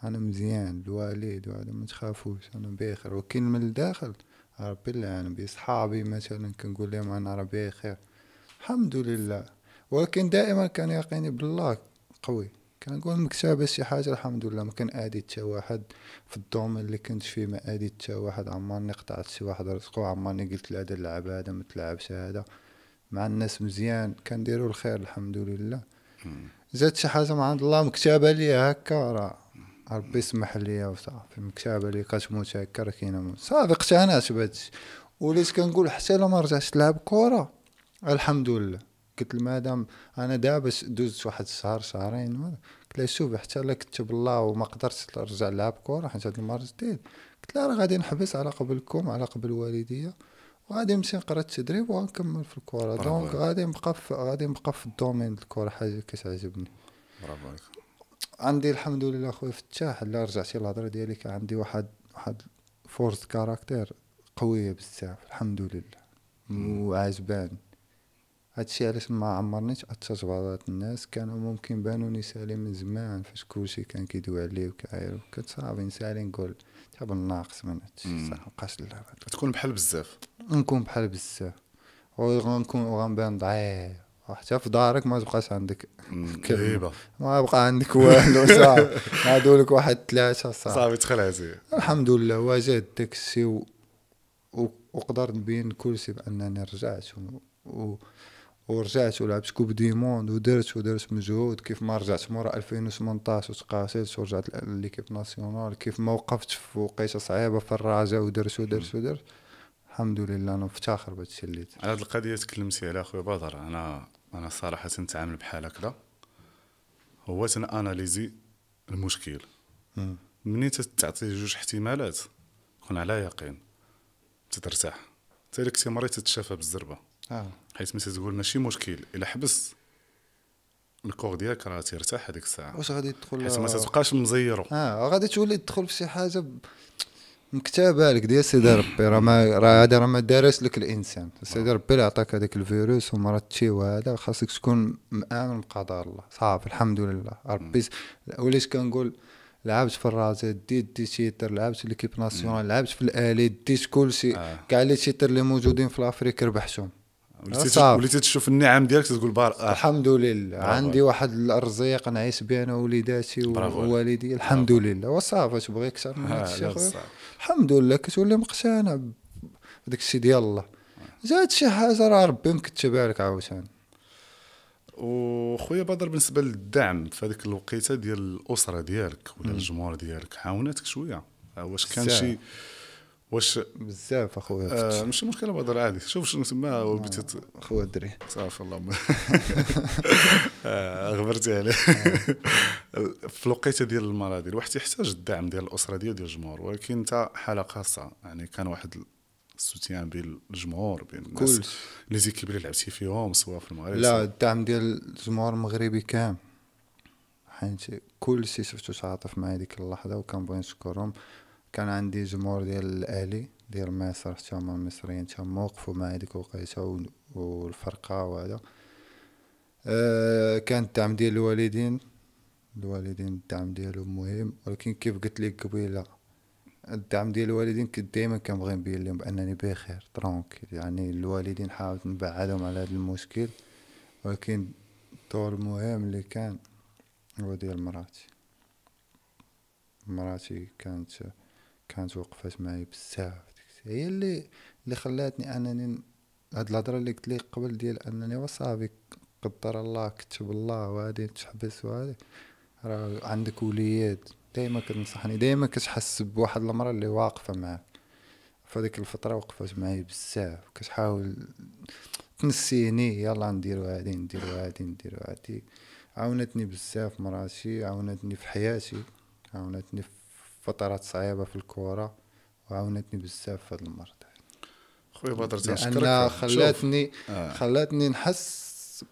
انا مزيان الوالد وهذا ما تخافوش انا بخير ولكن من الداخل ربي اللي يعني بصحابي صحابي مثلا كنقول لهم انا راه بخير الحمد لله ولكن دائما كان يقيني بالله قوي كنقول مكتبة شي حاجه الحمد لله ما كان ادي حتى واحد في الدومين اللي كنت فيه ما ادي حتى واحد عمرني قطعت شي واحد رزقو عمرني قلت لا هذا اللعب هذا ما تلعبش هذا مع الناس مزيان كنديروا الخير الحمد لله زاد شي حاجه مع عند الله مكتابه لي هكا راه ربي يسمح ليا وصافي مكتابه لي كتموت هكا راه كاينه صافي اقتنعت بهادشي وليت كنقول حتى لو ما رجعتش تلعب كره الحمد لله قلت مادام انا دابا دوزت واحد الشهر شهرين قلت لها شوف حتى لا كتب الله وما قدرتش نرجع نلعب كره حيت هذا المرض جديد قلت لها راه غادي نحبس على قبلكم على قبل الوالديه وغادي نمشي نقرا التدريب ونكمل في الكره دونك غادي نبقى غادي نبقى في الدومين الكره حاجه كتعجبني برافو عليك عندي الحمد لله خويا فتاح الا رجعتي الهضره ديالي كان عندي واحد واحد فورس كاركتير قويه بزاف الحمد لله وعجباني هادشي علاش ما عمرنيش تاثرت بهضره الناس كانوا ممكن بانوني نسالي من زمان فاش كلشي كان كيدوي عليه وكاير كنت صافي نسالي نقول تاب ناقص من هادشي صح مابقاش لا تكون بحال بزاف نكون بحال بزاف وغنكون وغنبان ضعيف وحتى في دارك ما تبقاش عندك <laughs> كلمه ما بقى عندك والو <laughs> صافي غادول لك واحد ثلاثه صافي صافي تخلعتي الحمد لله واجهت داك الشيء و... و... وقدرت نبين كلشي بانني رجعت و... و... ورجعت ولعبت كوب دي موند ودرت ودرت مجهود كيف ما رجعت مورا 2018 وتقاسيت ورجعت ليكيب ناسيونال كيف ما وقفت في وقيته صعيبه في الرجاء ودرت ودرت ودرت الحمد لله انا مفتخر بهادشي اللي على هاد القضيه تكلمتي عليها خويا بدر انا انا صراحه نتعامل بحال هكذا هو تناناليزي المشكل ملي تتعطي جوج احتمالات كون على يقين تترتاح حتى مريض تتشافى بالزربه آه. حيت مثلا تقول ماشي مشكل الا حبس الكور ديالك راه تيرتاح هذيك الساعه واش غادي تدخل حيت ما تبقاش مزيرو اه غادي تولي تدخل في شي حاجه ب... مكتابه لك ديال سيدي ربي راه ما راه هذا راه ما دارش لك الانسان سيدي آه. ربي اللي عطاك هذاك الفيروس ومرضتي وهذا خاصك تكون مآمن بقضاء الله صافي الحمد لله ربي وليت كنقول لعبت في الرازي ديت دي تيتر لعبت في ليكيب ناسيونال لعبت في الالي ديت كلشي آه. كاع لي تيتر اللي موجودين في افريقيا ربحتهم وليتي تشوف النعم ديالك تقول بار آه. الحمد لله آه، عندي واحد الرزيق نعيش بها انا ووليداتي ووالدي الحمد لله وصافي تبغي اكثر من آه، هذا الشيء الحمد لله كتولي مقتنع بداك الشيء ديال الله زاد شي حاجه راه ربي مكتبها لك عاوتاني وخويا بدر بالنسبه للدعم في هذيك الوقيته ديال الاسره ديالك ولا الجمهور ديالك عاونتك شويه آه، واش كان شي واش بزاف اخويا آه مش مشكله بهضر عادي شوف شنو تما خويا آه، اخويا الدري صافي اللهم <laughs> <laughs> آه، غبرتي عليه <laughs> في الوقيته ديال المرض الواحد تيحتاج الدعم ديال الاسره ديال ديال الجمهور ولكن انت حاله خاصه يعني كان واحد السوتيان بين الجمهور بين الناس كل لي زيكيب اللي لعبتي فيهم سواء في المغرب لا الدعم ديال الجمهور المغربي كامل حيت كل شي شفتو تعاطف معايا ديك اللحظه وكنبغي نشكرهم كان عندي جمهور ديال الاهلي ديال مصر حتى هما المصريين حتى هما وقفوا مع هذيك الوقيته والفرقه وهذا أه كان الدعم ديال الوالدين الوالدين الدعم ديالهم مهم ولكن كيف قلت لك قبيله الدعم ديال الوالدين كنت دائما كنبغي نبين لهم بانني بخير ترونك يعني الوالدين حاولت نبعدهم على هذا المشكل ولكن الدور المهم اللي كان هو ديال مراتي مراتي كانت كانت وقفات معايا بزاف هي اللي اللي خلاتني انني هاد الهضره اللي قلت لك قبل ديال انني وصافي قدر الله كتب الله وهادي تحبس وهادي راه عندك وليات دائما كتنصحني دائما كتحس بواحد المراه اللي واقفه معاك فديك الفتره وقفت معايا بزاف كتحاول تنسيني يلا نديرو هادي نديرو هادي نديرو هادي عاونتني بزاف مراتي عاونتني في حياتي عاونتني في فترات صعيبه في الكوره وعاونتني بزاف في هذه المرة خويا بدر تنشكرك خلاتني آه. خلاتني نحس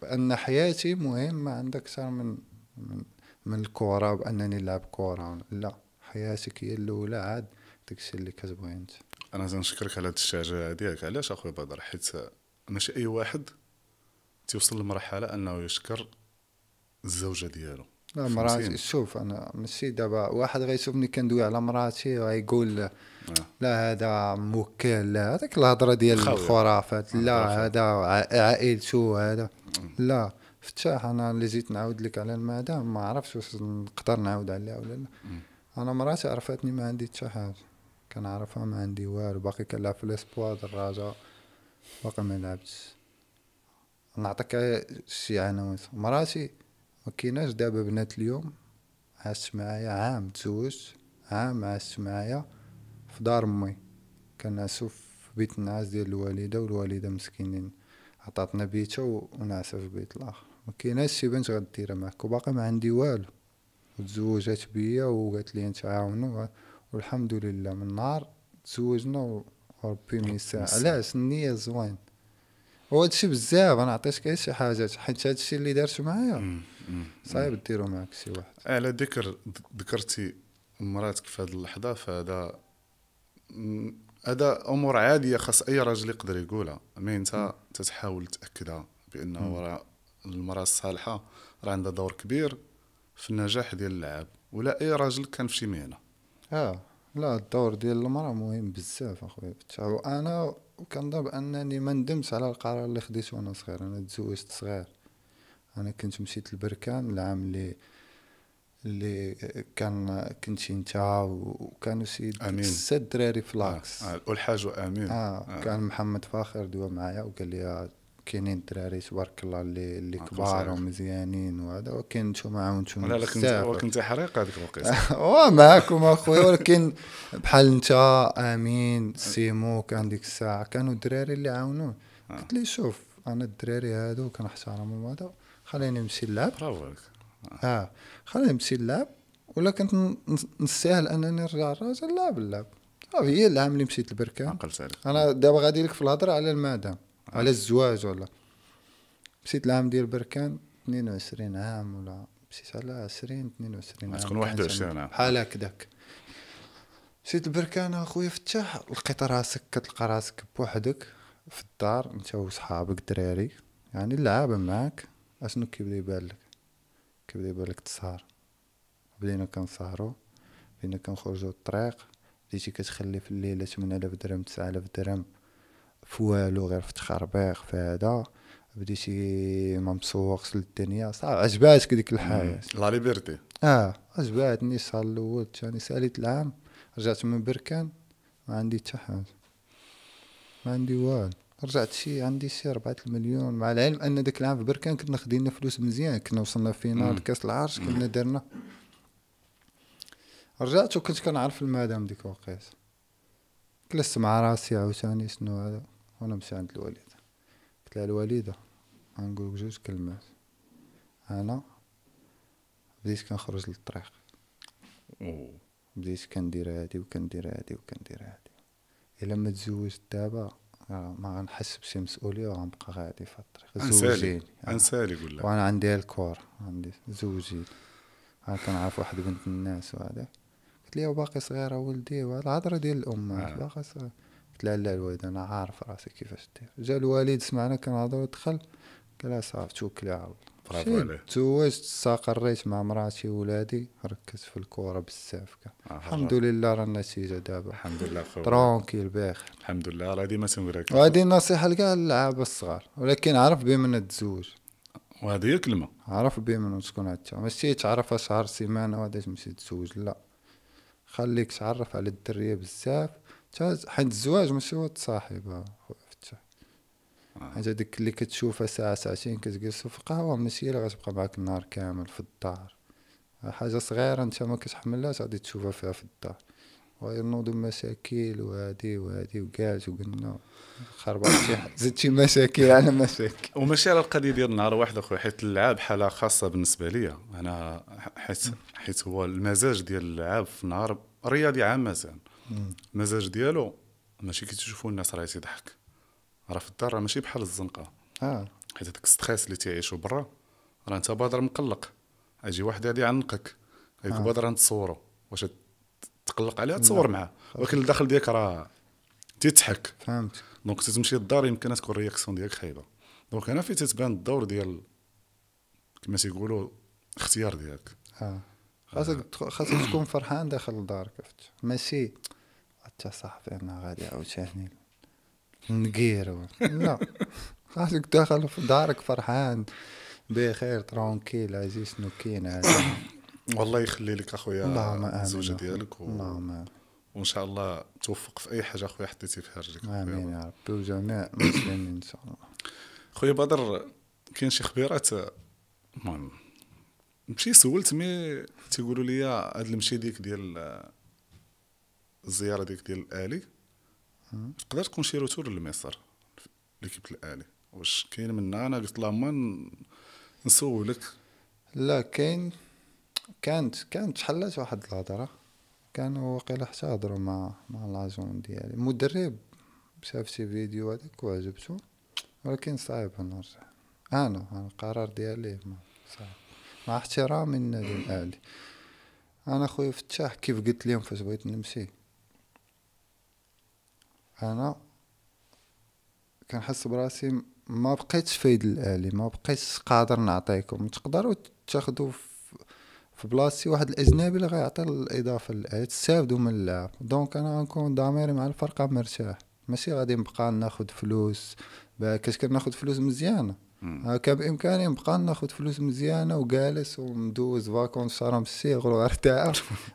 بان حياتي مهمه عندك اكثر من من, من الكورة وانني نلعب كورة لا حياتك هي الاولى عاد داكشي اللي كتبغي انت انا تنشكرك على هاد الشجاعه ديالك علاش اخويا بدر حيت ماشي اي واحد تيوصل لمرحله انه يشكر الزوجه ديالو لا مراتي شوف انا ماشي دابا واحد غيشوفني كندوي على مراتي غيقول آه. لا هذا موكل لا هذاك الهضره ديال الخرافات لا هذا عائلته هذا لا فتاح انا اللي زيت نعاود لك على الماده ما عرفتش واش نقدر نعاود عليها ولا لا انا مراتي عرفتني ما عندي حتى حاجه كنعرفها ما عندي والو باقي كنلعب في الاسبوار دراجه باقي ما لعبتش نعطيك شي عناوين مراتي ما كايناش دابا بنات اليوم عاش معايا عام تزوجت عام عاش معايا في دار امي كنعسو في بيت النعاس ديال الوالده والوالده مسكينين عطاتنا بيتها ونعسى في بيت الاخر ما كايناش شي بنت غديرها معاك وباقي ما عندي والو وتزوجات بيا وقالت لي عاونو والحمد لله من نهار تزوجنا وربي ما علاش النيه زوين وهادشي بزاف انا عطيتك غير شي حاجات حيت هادشي اللي دارت معايا صعيب ديرو معك شي واحد على ذكر ذكرتي مراتك في هذه اللحظه فهذا هذا امور عاديه خاص اي راجل يقدر يقولها مي انت تتحاول تاكدها بانه راه المراه الصالحه راه عندها دور كبير في النجاح ديال اللعاب ولا اي راجل كان في شي مهنه اه لا الدور ديال المراه مهم بزاف اخويا انا وكنظن بانني ما ندمت على القرار اللي خديته وانا صغير انا تزوجت صغير انا كنت مشيت البركان العام اللي اللي كان كنت انت وكانوا امين ست دراري في لاكس آه. آه. الحاج امين آه. آه. كان محمد فاخر دوا معايا وقال لي كاينين الدراري تبارك الله اللي اللي آه، كبار ومزيانين وهذا ولكن انتم معاهم نتو لا كنت ولكن انت حريق هذيك الوقيته <laughs> اه معاكم اخويا ولكن بحال انت امين سيمو كان ديك الساعه كانوا الدراري اللي عاونوه آه. قلت لي شوف انا الدراري هادو كنحترمهم وهذا خليني نمشي نلعب برافو عليك اه, آه، خليني نمشي نلعب ولا كنت نستاهل انني نرجع الراجل لا نلعب هي العام اللي مشيت لبركان انا دابا غادي لك في الهضره على المعدن على الزواج ولا مشيت العام ديال بركان 22 عام ولا مشيت على 20 22 عام تكون 21 عام بحال هكذاك مشيت لبركان اخويا فتح لقيت راسك كتلقى راسك بوحدك في الدار انت وصحابك دراري يعني اللعابه معاك اشنو كيبدا يبان لك كيبدا يبان لك تسهر بدينا كنسهرو بدينا كنخرجو الطريق بديتي كتخلي في الليله 8000 درهم 9000 درهم في والو غير في تخربيق في هذا بديتي ما مسوقش للدنيا صح عجباتك ديك الحياه لا ليبرتي اه عجباتني الشهر الاول تاني ساليت العام رجعت من بركان ما عندي حتى حاجه ما عندي والو رجعت شي عندي شي 4 المليون مع العلم ان ذاك العام في بركان كنا خدينا فلوس مزيان كنا وصلنا فينال كاس العرش كنا درنا رجعت وكنت كنعرف المدام ديك الوقيت جلست مع راسي عاوتاني شنو هذا وانا مشي عند الوالده قلت لها الوالده غنقول لك جوج كلمات انا بديت كنخرج للطريق بديت كندير هادي وكندير هادي وكندير هادي الا ما تزوجت دابا ما غنحس بشي مسؤوليه وغنبقى غادي في الطريق زوجيني انسالي قول وانا عندي الكور عندي زوجيني انا كنعرف واحد بنت الناس وهذا قلت لي باقي صغيره ولدي وهاد الهضره ديال الام آه. باقي صغيره لا لا الوالد انا عارف راسي كيفاش دير جا الوالد سمعنا كنهضروا دخل قال صافي توكل على الله برافو عليه تزوجت استقريت مع مراتي وولادي ركزت في الكوره بزاف آه الحمد لله راه النتيجه دابا الحمد لله خويا ترونكيل بخير الحمد لله راه ديما تنقول وهذه النصيحه لكاع اللعابه الصغار ولكن عرف بمن تزوج وهذه هي كلمه عرف بمن تكون عاد ماشي تعرف شهر سيمانه وهذا تمشي تزوج لا خليك تعرف على الدريه بزاف حيت الزواج ماشي هو تصاحب فتح آه. حيت هذيك اللي كتشوفها ساعه ساعتين كتجلسوا في القهوه ماشي اللي غتبقى معاك النهار كامل في الدار حاجه صغيره انت ما كتحملهاش غادي تشوفها فيها في الدار نوض مشاكل وهادي وهادي وكاج وقلنا خربط زدت شي مشاكل على مشاكل <laughs> وماشي على القضيه ديال النهار واحد اخويا حيت اللعاب حاله خاصه بالنسبه ليا انا حيت حيت هو المزاج ديال اللعاب في نهار رياضي عامه المزاج ديالو ماشي كي تشوفوا الناس راه تيضحك راه في الدار ماشي بحال الزنقه اه حيت هذاك الستريس اللي تيعيشو برا راه انت بادر مقلق اجي واحد غادي يعنقك هذيك آه. بادر نتصوره واش تقلق عليها تصور معاه ولكن الداخل ديالك راه تيتحك فهمت دونك تتمشي للدار يمكن تكون الرياكسيون ديالك خايبه دونك هنا فين تتبان الدور ديال كما تيقولوا اختيار ديالك اه خاصك خاصك تكون فرحان داخل كفت ماشي حتى صاحبي ما غادي عاوتاني نقيرو لا <laughs> خاصك داخل في دارك فرحان بخير ترونكيل عزيز نوكين <coughs> والله يخلي لك اخويا الزوجه ديالك و... اللهم وان شاء الله توفق في اي حاجه اخويا حطيتي فيها رجلك امين يا ربي وجميع <coughs> المسلمين ان شاء الله خويا بدر كاين شي خبيرات المهم مشي سولت مي تيقولوا لي هاد المشي ديك ديال الزياره ديك ديال الالي تقدر تكون شي روتور لمصر ليكيب الالي واش كاين منها انا قلت لها ما نسولك لا كاين كانت كانت حلات واحد الهضره كانوا واقيلا حتى هضروا مع مع لاجون ديالي مدرب شاف شي فيديو هذاك وعجبته ولكن صعيب نرجع انا انا القرار ديالي ما صعيب مع احترامي للنادي الاهلي انا خويا فتاح كيف قلت لهم فاش بغيت نمشي انا كنحس براسي ما بقيتش فايد الالي ما بقيتش قادر نعطيكم تقدروا تاخذوا في بلاصتي واحد الاجنبي اللي غيعطي الاضافه للالي تستافدوا من اللعب دونك انا غنكون ضميري مع الفرقه مرتاح ماشي غادي نبقى ناخد فلوس كاش كناخد فلوس مزيانه آه، كان بامكاني نبقى ناخد فلوس مزيانه وجالس وندوز فاكونس شهر مسيغ والغرتاع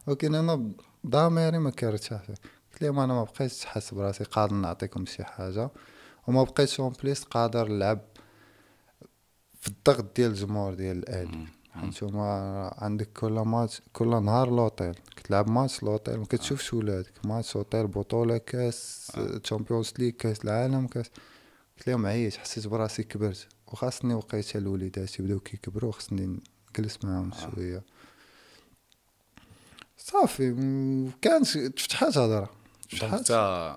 ولكن انا ضميري ما كنرتاح قلت لهم انا ما بقيتش حاس براسي قادر نعطيكم شي حاجه وما بقيتش اون بليس قادر نلعب في الضغط ديال الجمهور ديال الاهلي نتوما يعني عندك كل ماتش كل نهار لوطيل كتلعب ماتش لوطيل ما كتشوفش ولادك ماتش لوطيل بطوله كاس تشامبيونز آه. ليغ كاس العالم كاس قلت لهم عييت حسيت براسي كبرت وخاصني وقيت الوليدات يبداو كيكبروا خاصني نجلس معاهم آه. شويه صافي كانت تفتحات هضره شحال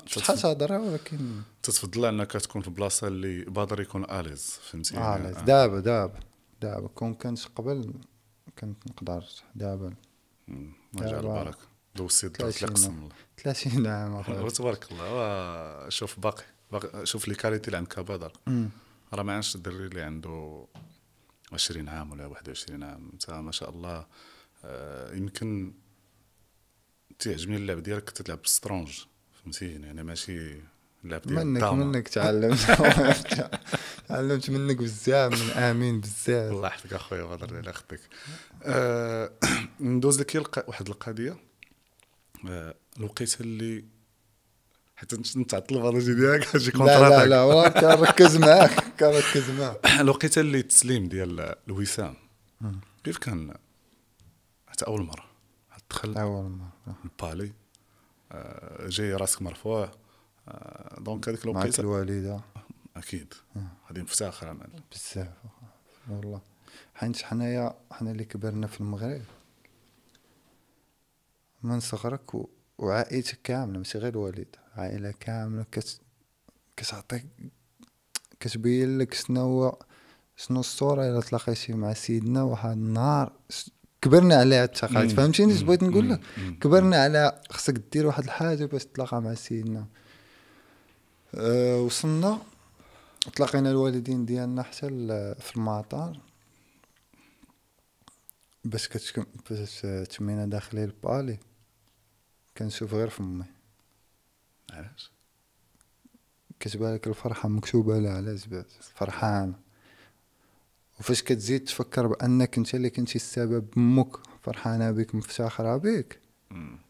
شحال تهضر ولكن تتفضل انك تكون في بلاصه اللي بادر يكون اليز فهمتي اليز دابا يعني، آه. دابا دابا كون كنت قبل كنت نقدر دابا الله يجعل البركه دوزتي الدرجه قسم 30 عام تبارك الله شوف باقي شوف لي كاليتي اللي عندك بدر راه ما عادش الدري اللي عنده 20 عام ولا 21 عام انت ما شاء الله آه يمكن تعجبني اللعب ديالك تلعب سترونج فهمتي يعني ماشي اللعب ديال منك الطامة. منك تعلمت <laughs> تعلمت منك بزاف من امين بزاف الله يحفظك اخويا بدر على خطك أه <clears throat> ندوز لك يلقى واحد القضيه أه الوقيته اللي حتى نتعطل الجي ديالك اجي كونتراتك لا لا لا كنركز معاك كنركز معاك الوقيته <clears throat> اللي التسليم ديال الوسام كيف كان حتى اول مره دخلت اول مره آه. آه، جاي راسك مرفوع آه، دونك هذيك الوقيته معك الوالده اكيد غادي مفتخر انا بزاف والله حيت حنايا حنا اللي كبرنا في المغرب من صغرك و... وعائلتك كامله ماشي غير الوالد عائله كامله كت... كتعطيك كتبين لك شنو هو شنو الصوره الا تلاقيتي مع سيدنا واحد النهار كبرنا عليها التقاليد فهمتيني اش بغيت نقول لك كبرنا على خصك دير واحد الحاجه باش تلاقى مع سيدنا أه وصلنا تلاقينا الوالدين ديالنا حتى في المطار باش كتكم باش تمينا داخلين البالي كنشوف غير فمي علاش كتبان لك الفرحه مكتوبه لها على زباد فرحان وفاش كتزيد تفكر بانك انت اللي كنتي السبب امك فرحانه بك مفتخره بك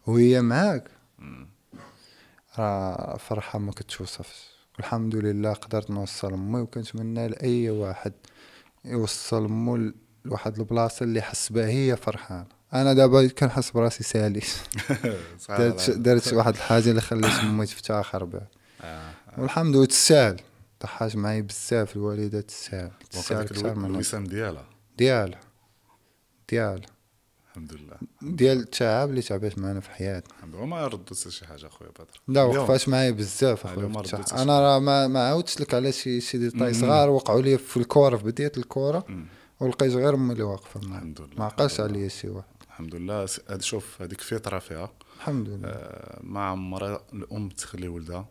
وهي معاك راه فرحه ما كتوصفش والحمد لله قدرت نوصل امي وكنتمنى لاي واحد يوصل امو لواحد البلاصه اللي حس بها هي فرحانه انا دابا كنحس براسي سالي <laughs> درت درت واحد الحاجه اللي خلات امي تفتخر بها آه، آه. والحمد لله تستاهل ضحات معايا بزاف الوالده تستاهل تستاهل اكثر من الوسام ديالها ديالها ديالها الحمد لله ديال التعب اللي تعبت معنا في حياتنا الحمد لله ما ردت شي حاجه اخويا بدر لا وقفات معايا بزاف اخويا انا راه ما, ما عاودتش لك على شي شي ديتاي صغار وقعوا لي في الكوره في بدايه الكوره ولقيت غير امي اللي واقفه معايا الحمد لله ما عقلش عليا شي واحد الحمد لله شوف هذيك فطره فيها الحمد لله آه ما عمرها الام تخلي ولدها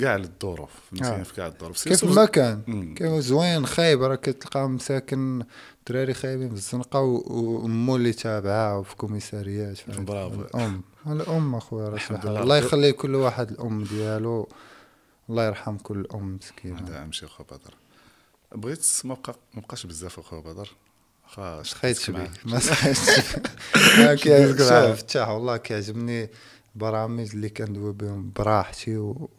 كاع الظروف مزيان آه. في كاع الظروف كيف ما كان كان زوين خايب راه كتلقى مساكن دراري خايبين في الزنقه وامو اللي تابعه وفي كوميساريات <laughs> برافو الام الام اخويا راه الله يخلي كل واحد الام ديالو الله يرحم كل ام مسكينه هذا اهم شيء اخو بدر بغيت ما بقى ما بقاش بزاف اخو بدر خاش سخيتش بيه ما سخيتش <laughs> آه، كيعجبك الفتاح والله كيعجبني برامج اللي كندوي بهم براحتي و...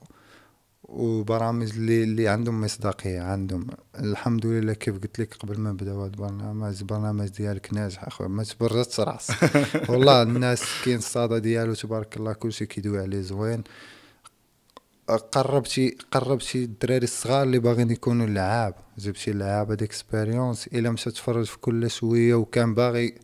وبرامج اللي, اللي عندهم مصداقيه عندهم الحمد لله كيف قلت لك قبل ما نبداو هذا البرنامج البرنامج ديالك ناجح اخويا ما تبردش راس <laughs> والله الناس كاين الصاده ديالو تبارك الله كلشي كيدوي عليه زوين قربتي قربتي الدراري الصغار اللي باغيين يكونوا لعاب جبتي لعابه ديكسبيريونس الا مشى تفرج في كل شويه وكان باغي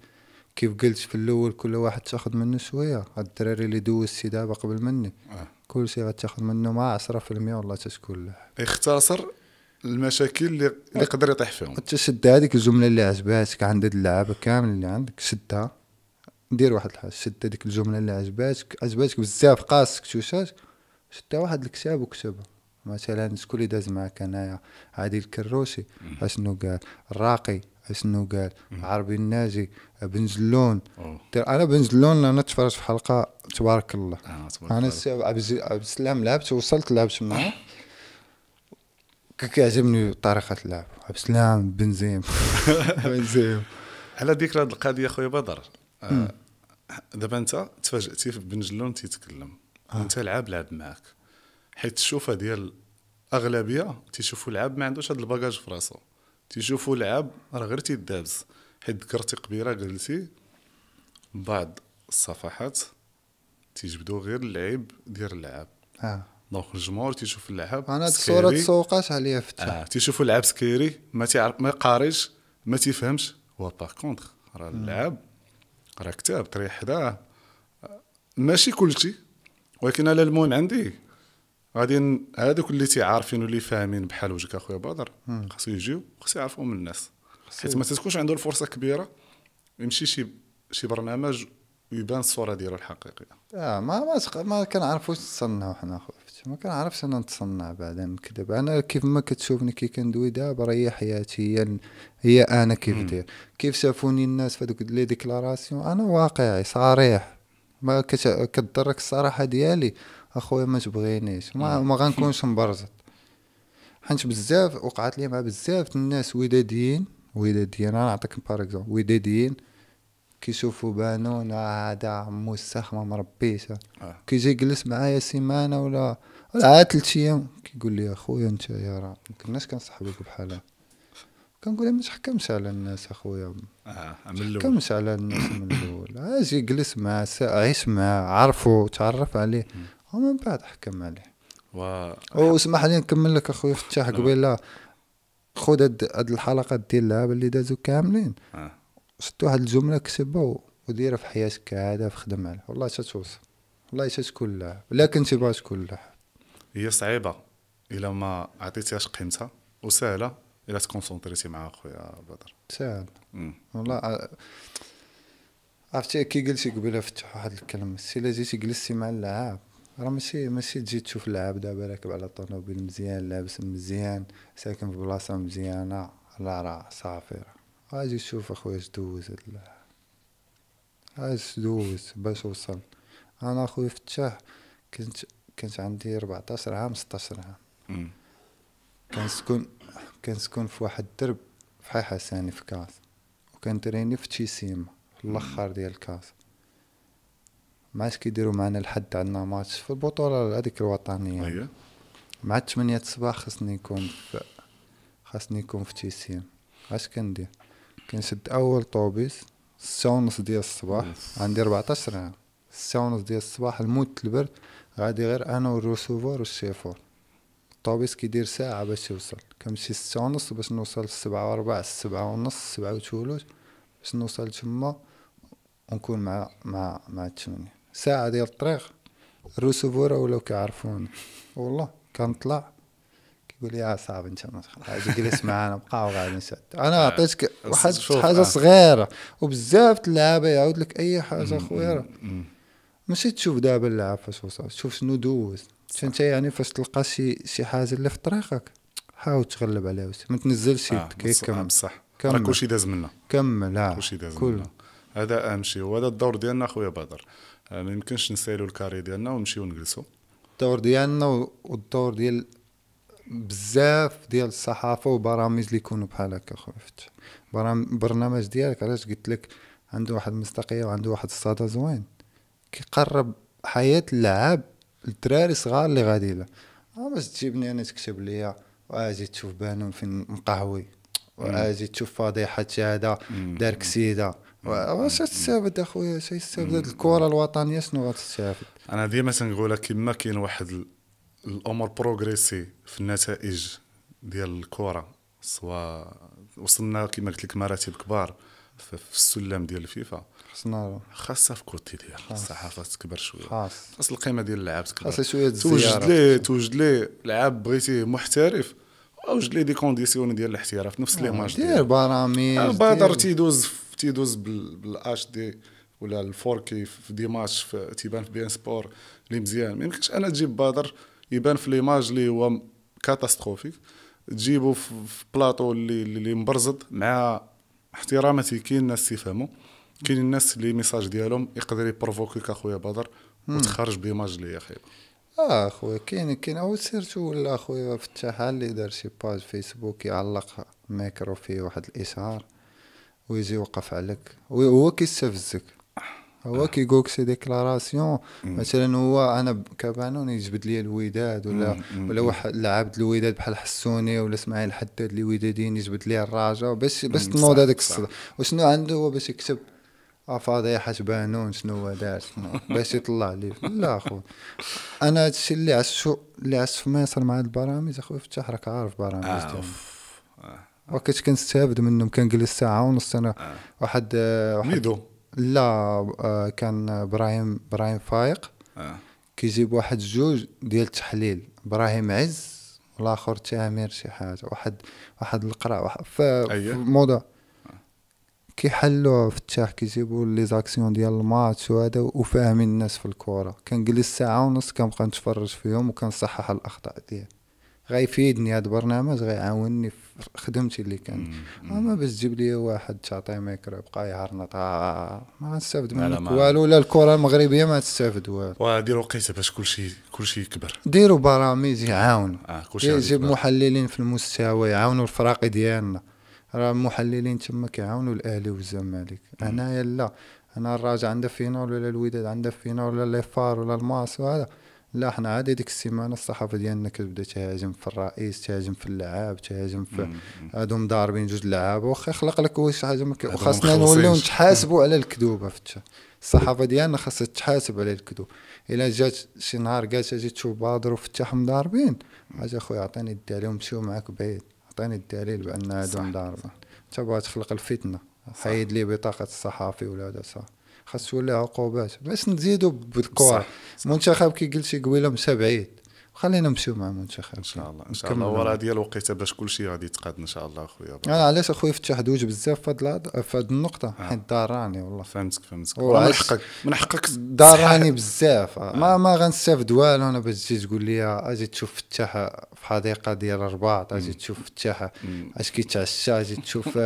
كيف قلت في الاول كل واحد تاخذ منه شويه الدراري اللي دوزتي دابا قبل مني آه. كل شيء غتاخذ منه مع 10% والله تتكون له يختصر المشاكل اللي يقدر يطيح فيهم شد هذيك الجمله اللي عجباتك عند اللعابه كامل اللي عندك شدها دير واحد الحاجه شد هذيك الجمله اللي عجباتك عجباتك بزاف قاسك شوشات شدها واحد الكتاب وكتبها مثلا شكون اللي داز معاك انايا عادل الكروسي اشنو قال الراقي شنو قال عربي الناجي بن زلون انا بن زلون انا تفرجت في حلقه تبارك الله آه تبارك انا عبد السلام لعبت وصلت لعبت معاه كيعجبني طريقه اللعب عبد السلام بنزيم <laughs> بنزيم على ذكر هذه القضيه خويا بدر آه، دابا انت تفاجاتي في بن تيتكلم آه. انت العاب لعب معاك حيت الشوفه ديال الاغلبيه تيشوفوا العاب ما عندوش هذا الباجاج في راسه تيشوفوا لعاب راه غير تيدابز حيت ذكرتي قبيله قلتي بعض الصفحات تيجبدوا غير اللعيب ديال اللعاب اه دونك الجمهور تيشوف اللعاب انا هاد الصوره تسوقات عليا في التاع آه. تيشوف اللعاب سكيري ما تيعرف ما قاريش ما تيفهمش هو باغ كونطخ راه اللعاب راه كتاب تريح حداه آه، ماشي كلشي ولكن انا المهم عندي غادي هذوك اللي تيعارفين واللي فاهمين بحال وجهك اخويا بدر خاصو يجيو خاصو يعرفوا من الناس حيت ما تكونش عنده الفرصه كبيره يمشي شي شي برنامج ويبان الصوره ديالو الحقيقيه اه ما ما تق... ما كنعرفوش نتصنعوا حنا اخويا ما كنعرفش انا نتصنع بعدا نكذب انا كيف ما كتشوفني كي كندوي دابا راه هي حياتي هي هي انا كيف داير كيف شافوني الناس في هذوك لي ديكلاراسيون انا واقعي صريح ما كتضرك الصراحه ديالي اخويا ما تبغينيش ما, نعم. ما <laughs> غنكونش مبرزط حيت بزاف وقعت لي مع بزاف الناس وداديين وداديين انا نعطيك بار اكزومبل وداديين كيشوفوا بانون هذا عمو السخ ما مربيش آه. كيجي يجلس معايا سيمانه ولا ولا عاد ثلاث ايام كيقول لي اخويا انت يا راه ما كناش كنصحبك بحال هكا كنقول ما تحكمش على الناس اخويا اه من الاول تحكمش على الناس من الاول اجي جلس معاه عيش معاه عرفو تعرف عليه ومن بعد حكم عليه و... واسمح لي نكمل لك اخويا فتاح قبيله خذ هاد الحلقات ديال اللعابه اللي دازو كاملين آه. شد واحد الجمله كتبها وديرها في حياتك في خدم عليها والله تتوصل والله تتكون لاعب لا كنتي باغي تكون لاعب هي صعيبه الا ما عطيتيهاش قيمتها وسهله الا تكونسونتريتي مع اخويا بدر سهل والله آه، عرفتي كي قلتي قبيله فتح واحد الكلمه سي لا جيتي جلستي مع اللاعب راه ماشي ماشي تجي تشوف اللاعب دابا راكب على طوموبيل مزيان لابس مزيان ساكن في بلاصه مزيانه لا راه صافي راه اجي تشوف اخويا دوز هاد دوز باش وصل انا اخويا فتاح كنت كنت عندي 14 عام 16 عام كنسكن كنسكن في واحد الدرب في حي حساني في كاس وكنتريني في تشيسيما في الاخر ديال كاس ما عادش كيديروا معنا الحد عندنا ماتش في البطوله هذيك الوطنيه اييه مع 8 الصباح خصني نكون خاصني نكون في تيسين اش كندير كنشد اول طوبيس ستة ونص ديال الصباح عندي 14 عام ستة ونص ديال الصباح الموت البرد غادي غير انا والروسوفور والشيفور الطوبيس كيدير ساعة باش يوصل كنمشي ستة ونص باش نوصل السبعة وربع السبعة ونص السبعة وثلث باش نوصل تما ونكون مع مع مع الثمانية ساعه ديال الطريق الروسوفوره ولاو كيعرفوني والله كنطلع كيقول لي اه صاحبي انت ما تخلعش جلس معانا بقى وغادي نسد انا آه، عطيتك واحد آه. حاجه صغيره وبزاف اللعابه يعاود لك اي حاجه خويا ماشي تشوف دابا اللعاب فاش وصل تشوف شنو دوز انت يعني فاش تلقى شي شي حاجه اللي في طريقك حاول تغلب عليها ما تنزلش آه، يدك آه كمل بصح راه كلشي داز منا كمل اه كلشي داز منا هذا اهم شيء وهذا الدور ديالنا اخويا بدر آه، ما يمكنش نسالوا الكاري ديالنا ونمشيو نجلسوا الدور ديالنا والدور ديال بزاف ديال الصحافه وبرامج اللي يكونوا بحال هكا خفت برنامج ديالك علاش قلت لك عنده واحد المصداقيه وعنده واحد الصدى زوين كيقرب حياه اللعاب الدراري صغار اللي غادي له آه، باش تجيبني انا تكتب ليا واجي تشوف بانون فين مقهوي واجي تشوف فضيحه هذا دار كسيده واش تستافد اخويا اش تستافد الكره الوطنيه شنو غتستافد انا ديما تنقولها كما كاين واحد الامور بروغريسي في النتائج ديال الكره سواء وصلنا كما قلت لك مراتب كبار في السلم ديال الفيفا خصنا خاصها في كوتي ديال الصحافه تكبر شويه خاص خاص القيمه ديال اللعاب تكبر خاص شويه توجد ليه توجد ليه لعاب بغيتي محترف اوجد ليه دي كونديسيون ديال الاحتراف نفس لي آه، ماتش دير برامج آه، بادر تيدوز تيدوز بالاش دي ولا كي في دي ماتش في تيبان في بي ان سبور اللي مزيان ما يمكنش انا تجيب بادر يبان في ليماج اللي هو كاتاستروفيك تجيبو في بلاطو اللي اللي مبرزد مع احتراماتي كاين الناس يفهموا كاين الناس اللي ميساج ديالهم يقدر يبروفوكيك اخويا بدر وتخرج بيماج اللي خايبه اه اخويا كاين كاين او سيرتو ولا اخويا فتاح اللي دار شي باج فيسبوك يعلق ميكرو فيه واحد الاشهار ويجي يوقف عليك هو كيستفزك هو آه. كيقولك سي ديكلاراسيون مثلا هو انا كبانون يجبد لي الوداد ولا ولا واحد لعب الوداد بحال حسوني ولا اسماعيل الحداد اللي ودادين يجبد لي الراجا باش باش تنوض هذاك الصدى وشنو عنده هو باش يكتب آه، فضيحة بانون شنو هو دار <laughs> باش يطلع لي لا اخو انا هادشي اللي عشت اللي عشت في مصر مع البرامج اخويا فتح راك عارف برامج آه وكنت كنستافد منهم كنجلس ساعه ونص انا آه. واحد آه، واحد ميدو لا آه، كان ابراهيم ابراهيم فايق آه. كيجيب واحد جوج ديال التحليل ابراهيم عز والاخر تامر شي حاجه واحد واحد القراء واحد أيوه. في, أيه. في كيحلوا فتاح كيجيبوا لي زاكسيون ديال الماتش وهذا وفاهمين الناس في الكوره كنجلس ساعه ونص كنبقى نتفرج فيهم وكنصحح الاخطاء ديالي غيفيدني هذا البرنامج غيعاونني في خدمتي اللي كانت اما باش تجيب لي واحد تعطيه مايكرو يبقى يعرنط آه ما غنستافد منك والو لا الكره المغربيه ما تستافد والو وديروا قيسه باش كلشي كلشي يكبر ديروا برامج يعاونوا آه جيب محللين في المستوى يعاونوا الفراقي ديالنا راه المحللين تما كيعاونوا الاهلي والزمالك هنايا لا انا الراجع عنده فينال ولا الوداد عنده فينال ولا ليفار ولا الماس وهذا لا حنا عادي ديك السيمانه الصحافه ديالنا كتبدا تهاجم في الرئيس تهاجم في اللعاب تهاجم في هادو مضاربين جوج لعاب واخا يخلق لك واش حاجه وخاصنا نوليو نتحاسبوا على الكذوبه فتش الصحافه ديالنا خاصها تحاسب على الكذوب الا جات شي نهار قالت اجي تشوف بادر وفتح مضاربين حاجه اخويا عطيني الدليل ومشيو معاك بعيد عطيني الدليل بان هادو مضاربين انت تخلق الفتنه حيد لي بطاقه الصحافي ولا هذا صح خاص ولا عقوبات باش نزيدوا بالكوار منتخب كي قلتي قبيله مسبعين خلينا نمشيو مع المنتخب ان شاء الله ان شاء الله وراه ديال الوقيته باش كل شيء غادي يتقاد ان شاء الله اخويا انا علاش اخويا فتح دوج بزاف في هاد هاد النقطه آه. حيت داراني والله فهمتك فهمتك من حقك من حقك داراني بزاف آه. ما ما غنستافد والو انا باش تجي تقول لي اجي تشوف فتح في حديقه ديال الرباط اجي تشوف فتح اش كيتعشى اجي تشوف <laughs>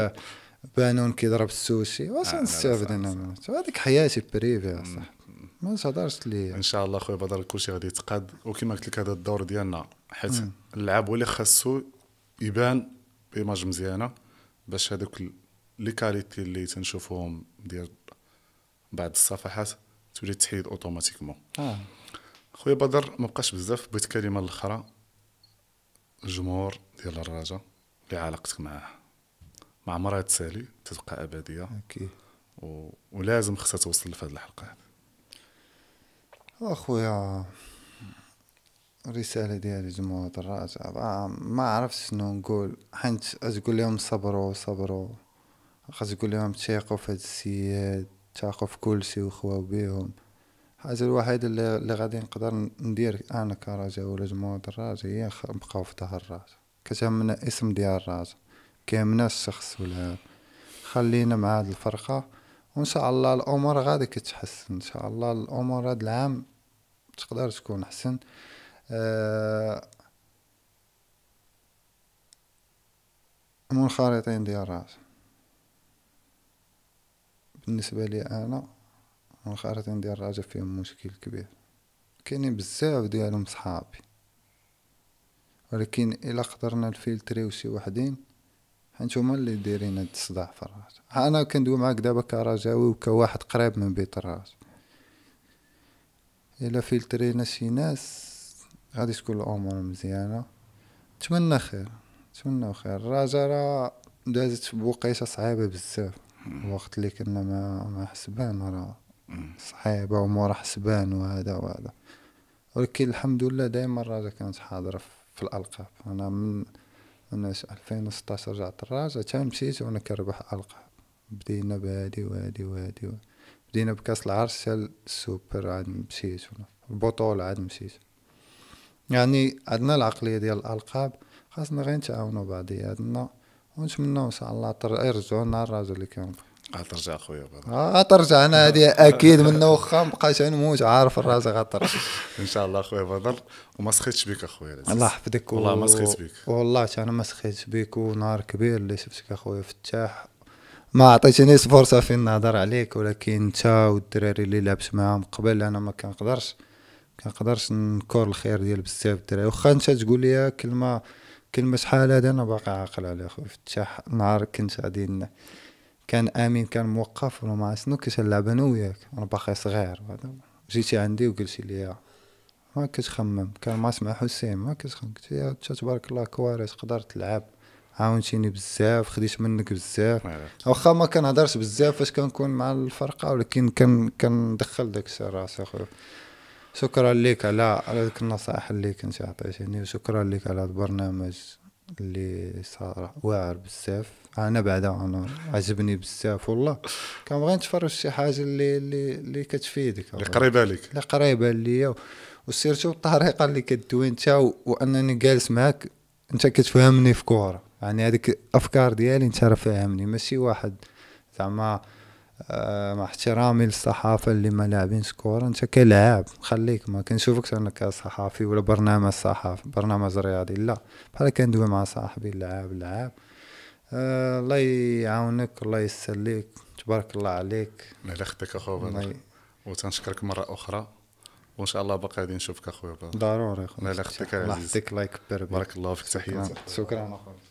بانون كي ضرب السوشي واش آه، نستافد انا هذيك حياتي بريفي صح ما صدرش لي ان شاء الله خويا بدر كلشي غادي يتقاد وكما قلت لك هذا الدور ديالنا حيت اللعاب هو اللي خاصو يبان بايماج مزيانه باش هذوك لي كاليتي اللي تنشوفوهم ديال بعض الصفحات تولي تحيد اوتوماتيكمون آه. خويا بدر ما بقاش بزاف بغيت كلمه الاخرى الجمهور ديال الرجاء اللي علاقتك معاه مع مرات سالي تتبقى ابديه اوكي و... ولازم خصها توصل لفهاد الحلقه اخويا الرسالة ديالي جمهور الراجع ما عرفتش شنو نقول حنت تقول لهم صبروا صبروا خاص تقول لهم تيقوا في هاد السياد تيقوا في كلشي وخواو بيهم الحاجة الوحيدة اللي, اللي غادي نقدر ندير انا كراجع ولا جمهور الراجع هي نبقاو في ظهر الراجع كتهمنا اسم ديال الراجع كامنا الشخص ولا خلينا مع هاد الفرقه وان شاء الله الامور غادي كتحسن ان شاء الله الامور هاد العام تقدر تكون احسن أه منخرطين ديال راس بالنسبه لي انا منخرطين ديال الرجا فيهم مشكل كبير كاينين بزاف ديالهم صحابي ولكن الا قدرنا نفلتريو شي وحدين هانتوما اللي دايرين هاد الصداع في الراس انا كندوي معاك دابا كرجاوي وكواحد قريب من بيت الراس الا فلترينا شي ناس غادي تكون الامور مزيانه نتمنى خير نتمنى خير الرجاء راه دازت بوقيته صعيبه بزاف الوقت اللي كنا مع مع حسبان راه صعيبه ومورا حسبان وهذا وهذا ولكن الحمد لله دائما الرجاء كانت حاضره في الالقاب انا من انا 2016 رجعت الراجع تا مشيت وانا كنربح القاب بدينا بهادي وهادي وهادي بدينا بكاس العرش حتى السوبر عاد مشيت البطولة عاد مشيت يعني عندنا العقلية ديال الألقاب خاصنا غير نتعاونو بعضياتنا ونتمناو ان شاء الله يرجعو لنا الراجل اللي كينبغي غترجع اخويا آه، غترجع انا هادي اكيد من واخا مابقاش نموت عارف راسي غترجع <laughs> ان شاء الله اخويا بدر وما سخيتش بك اخويا الله يحفظك والله ما سخيت بك والله انا ما سخيت بك ونهار كبير اللي شفتك اخويا فتاح ما عطيتنيش فرصه في النظر عليك ولكن انت والدراري اللي لعبت معاهم قبل انا ما كنقدرش كنقدرش نكور الخير ديال بزاف الدراري واخا انت تقول لي كلمه كلمه شحال هذا انا باقي عاقل عليها اخويا فتاح نهار كنت غادي كان امين كان موقف ولا مع شنو كنت نلعب انا وياك انا باقي صغير جيتي عندي وقلتي لي ما كتخمم كان ما مع حسين ما كتخمم قلت يا تبارك الله كوارث تقدر تلعب عاونتيني بزاف خديت منك بزاف واخا ما كنهضرش بزاف فاش كنكون مع الفرقه ولكن كان كندخل داك الشيء راسي اخويا شكرا لك على على ديك النصائح اللي كنتي عطيتيني وشكرا لك على البرنامج اللي صار واعر بزاف انا بعدا انا عجبني بزاف والله كنبغي نتفرج شي حاجه اللي اللي اللي كتفيدك اللي قريبه لك اللي قريبه ليا وسيرتو الطريقه اللي كدوي انت وانني جالس معاك انت كتفهمني في كوره يعني هذيك الافكار ديالي انت راه فاهمني ماشي واحد زعما آه مع احترامي للصحافه اللي ما لاعبينش كوره انت كلاعب خليك ما كنشوفكش انا كصحافي ولا برنامج صحافي برنامج رياضي لا بحال كندوي مع صاحبي اللاعب اللاعب آه الله يعاونك الله يسليك تبارك الله عليك الله اختك اخويا بدر وتنشكرك مره اخرى وان شاء الله باقي غادي نشوفك اخويا بدر ضروري الله على اختك يحفظك الله يكبر بارك الله فيك تحياتك شكرا اخويا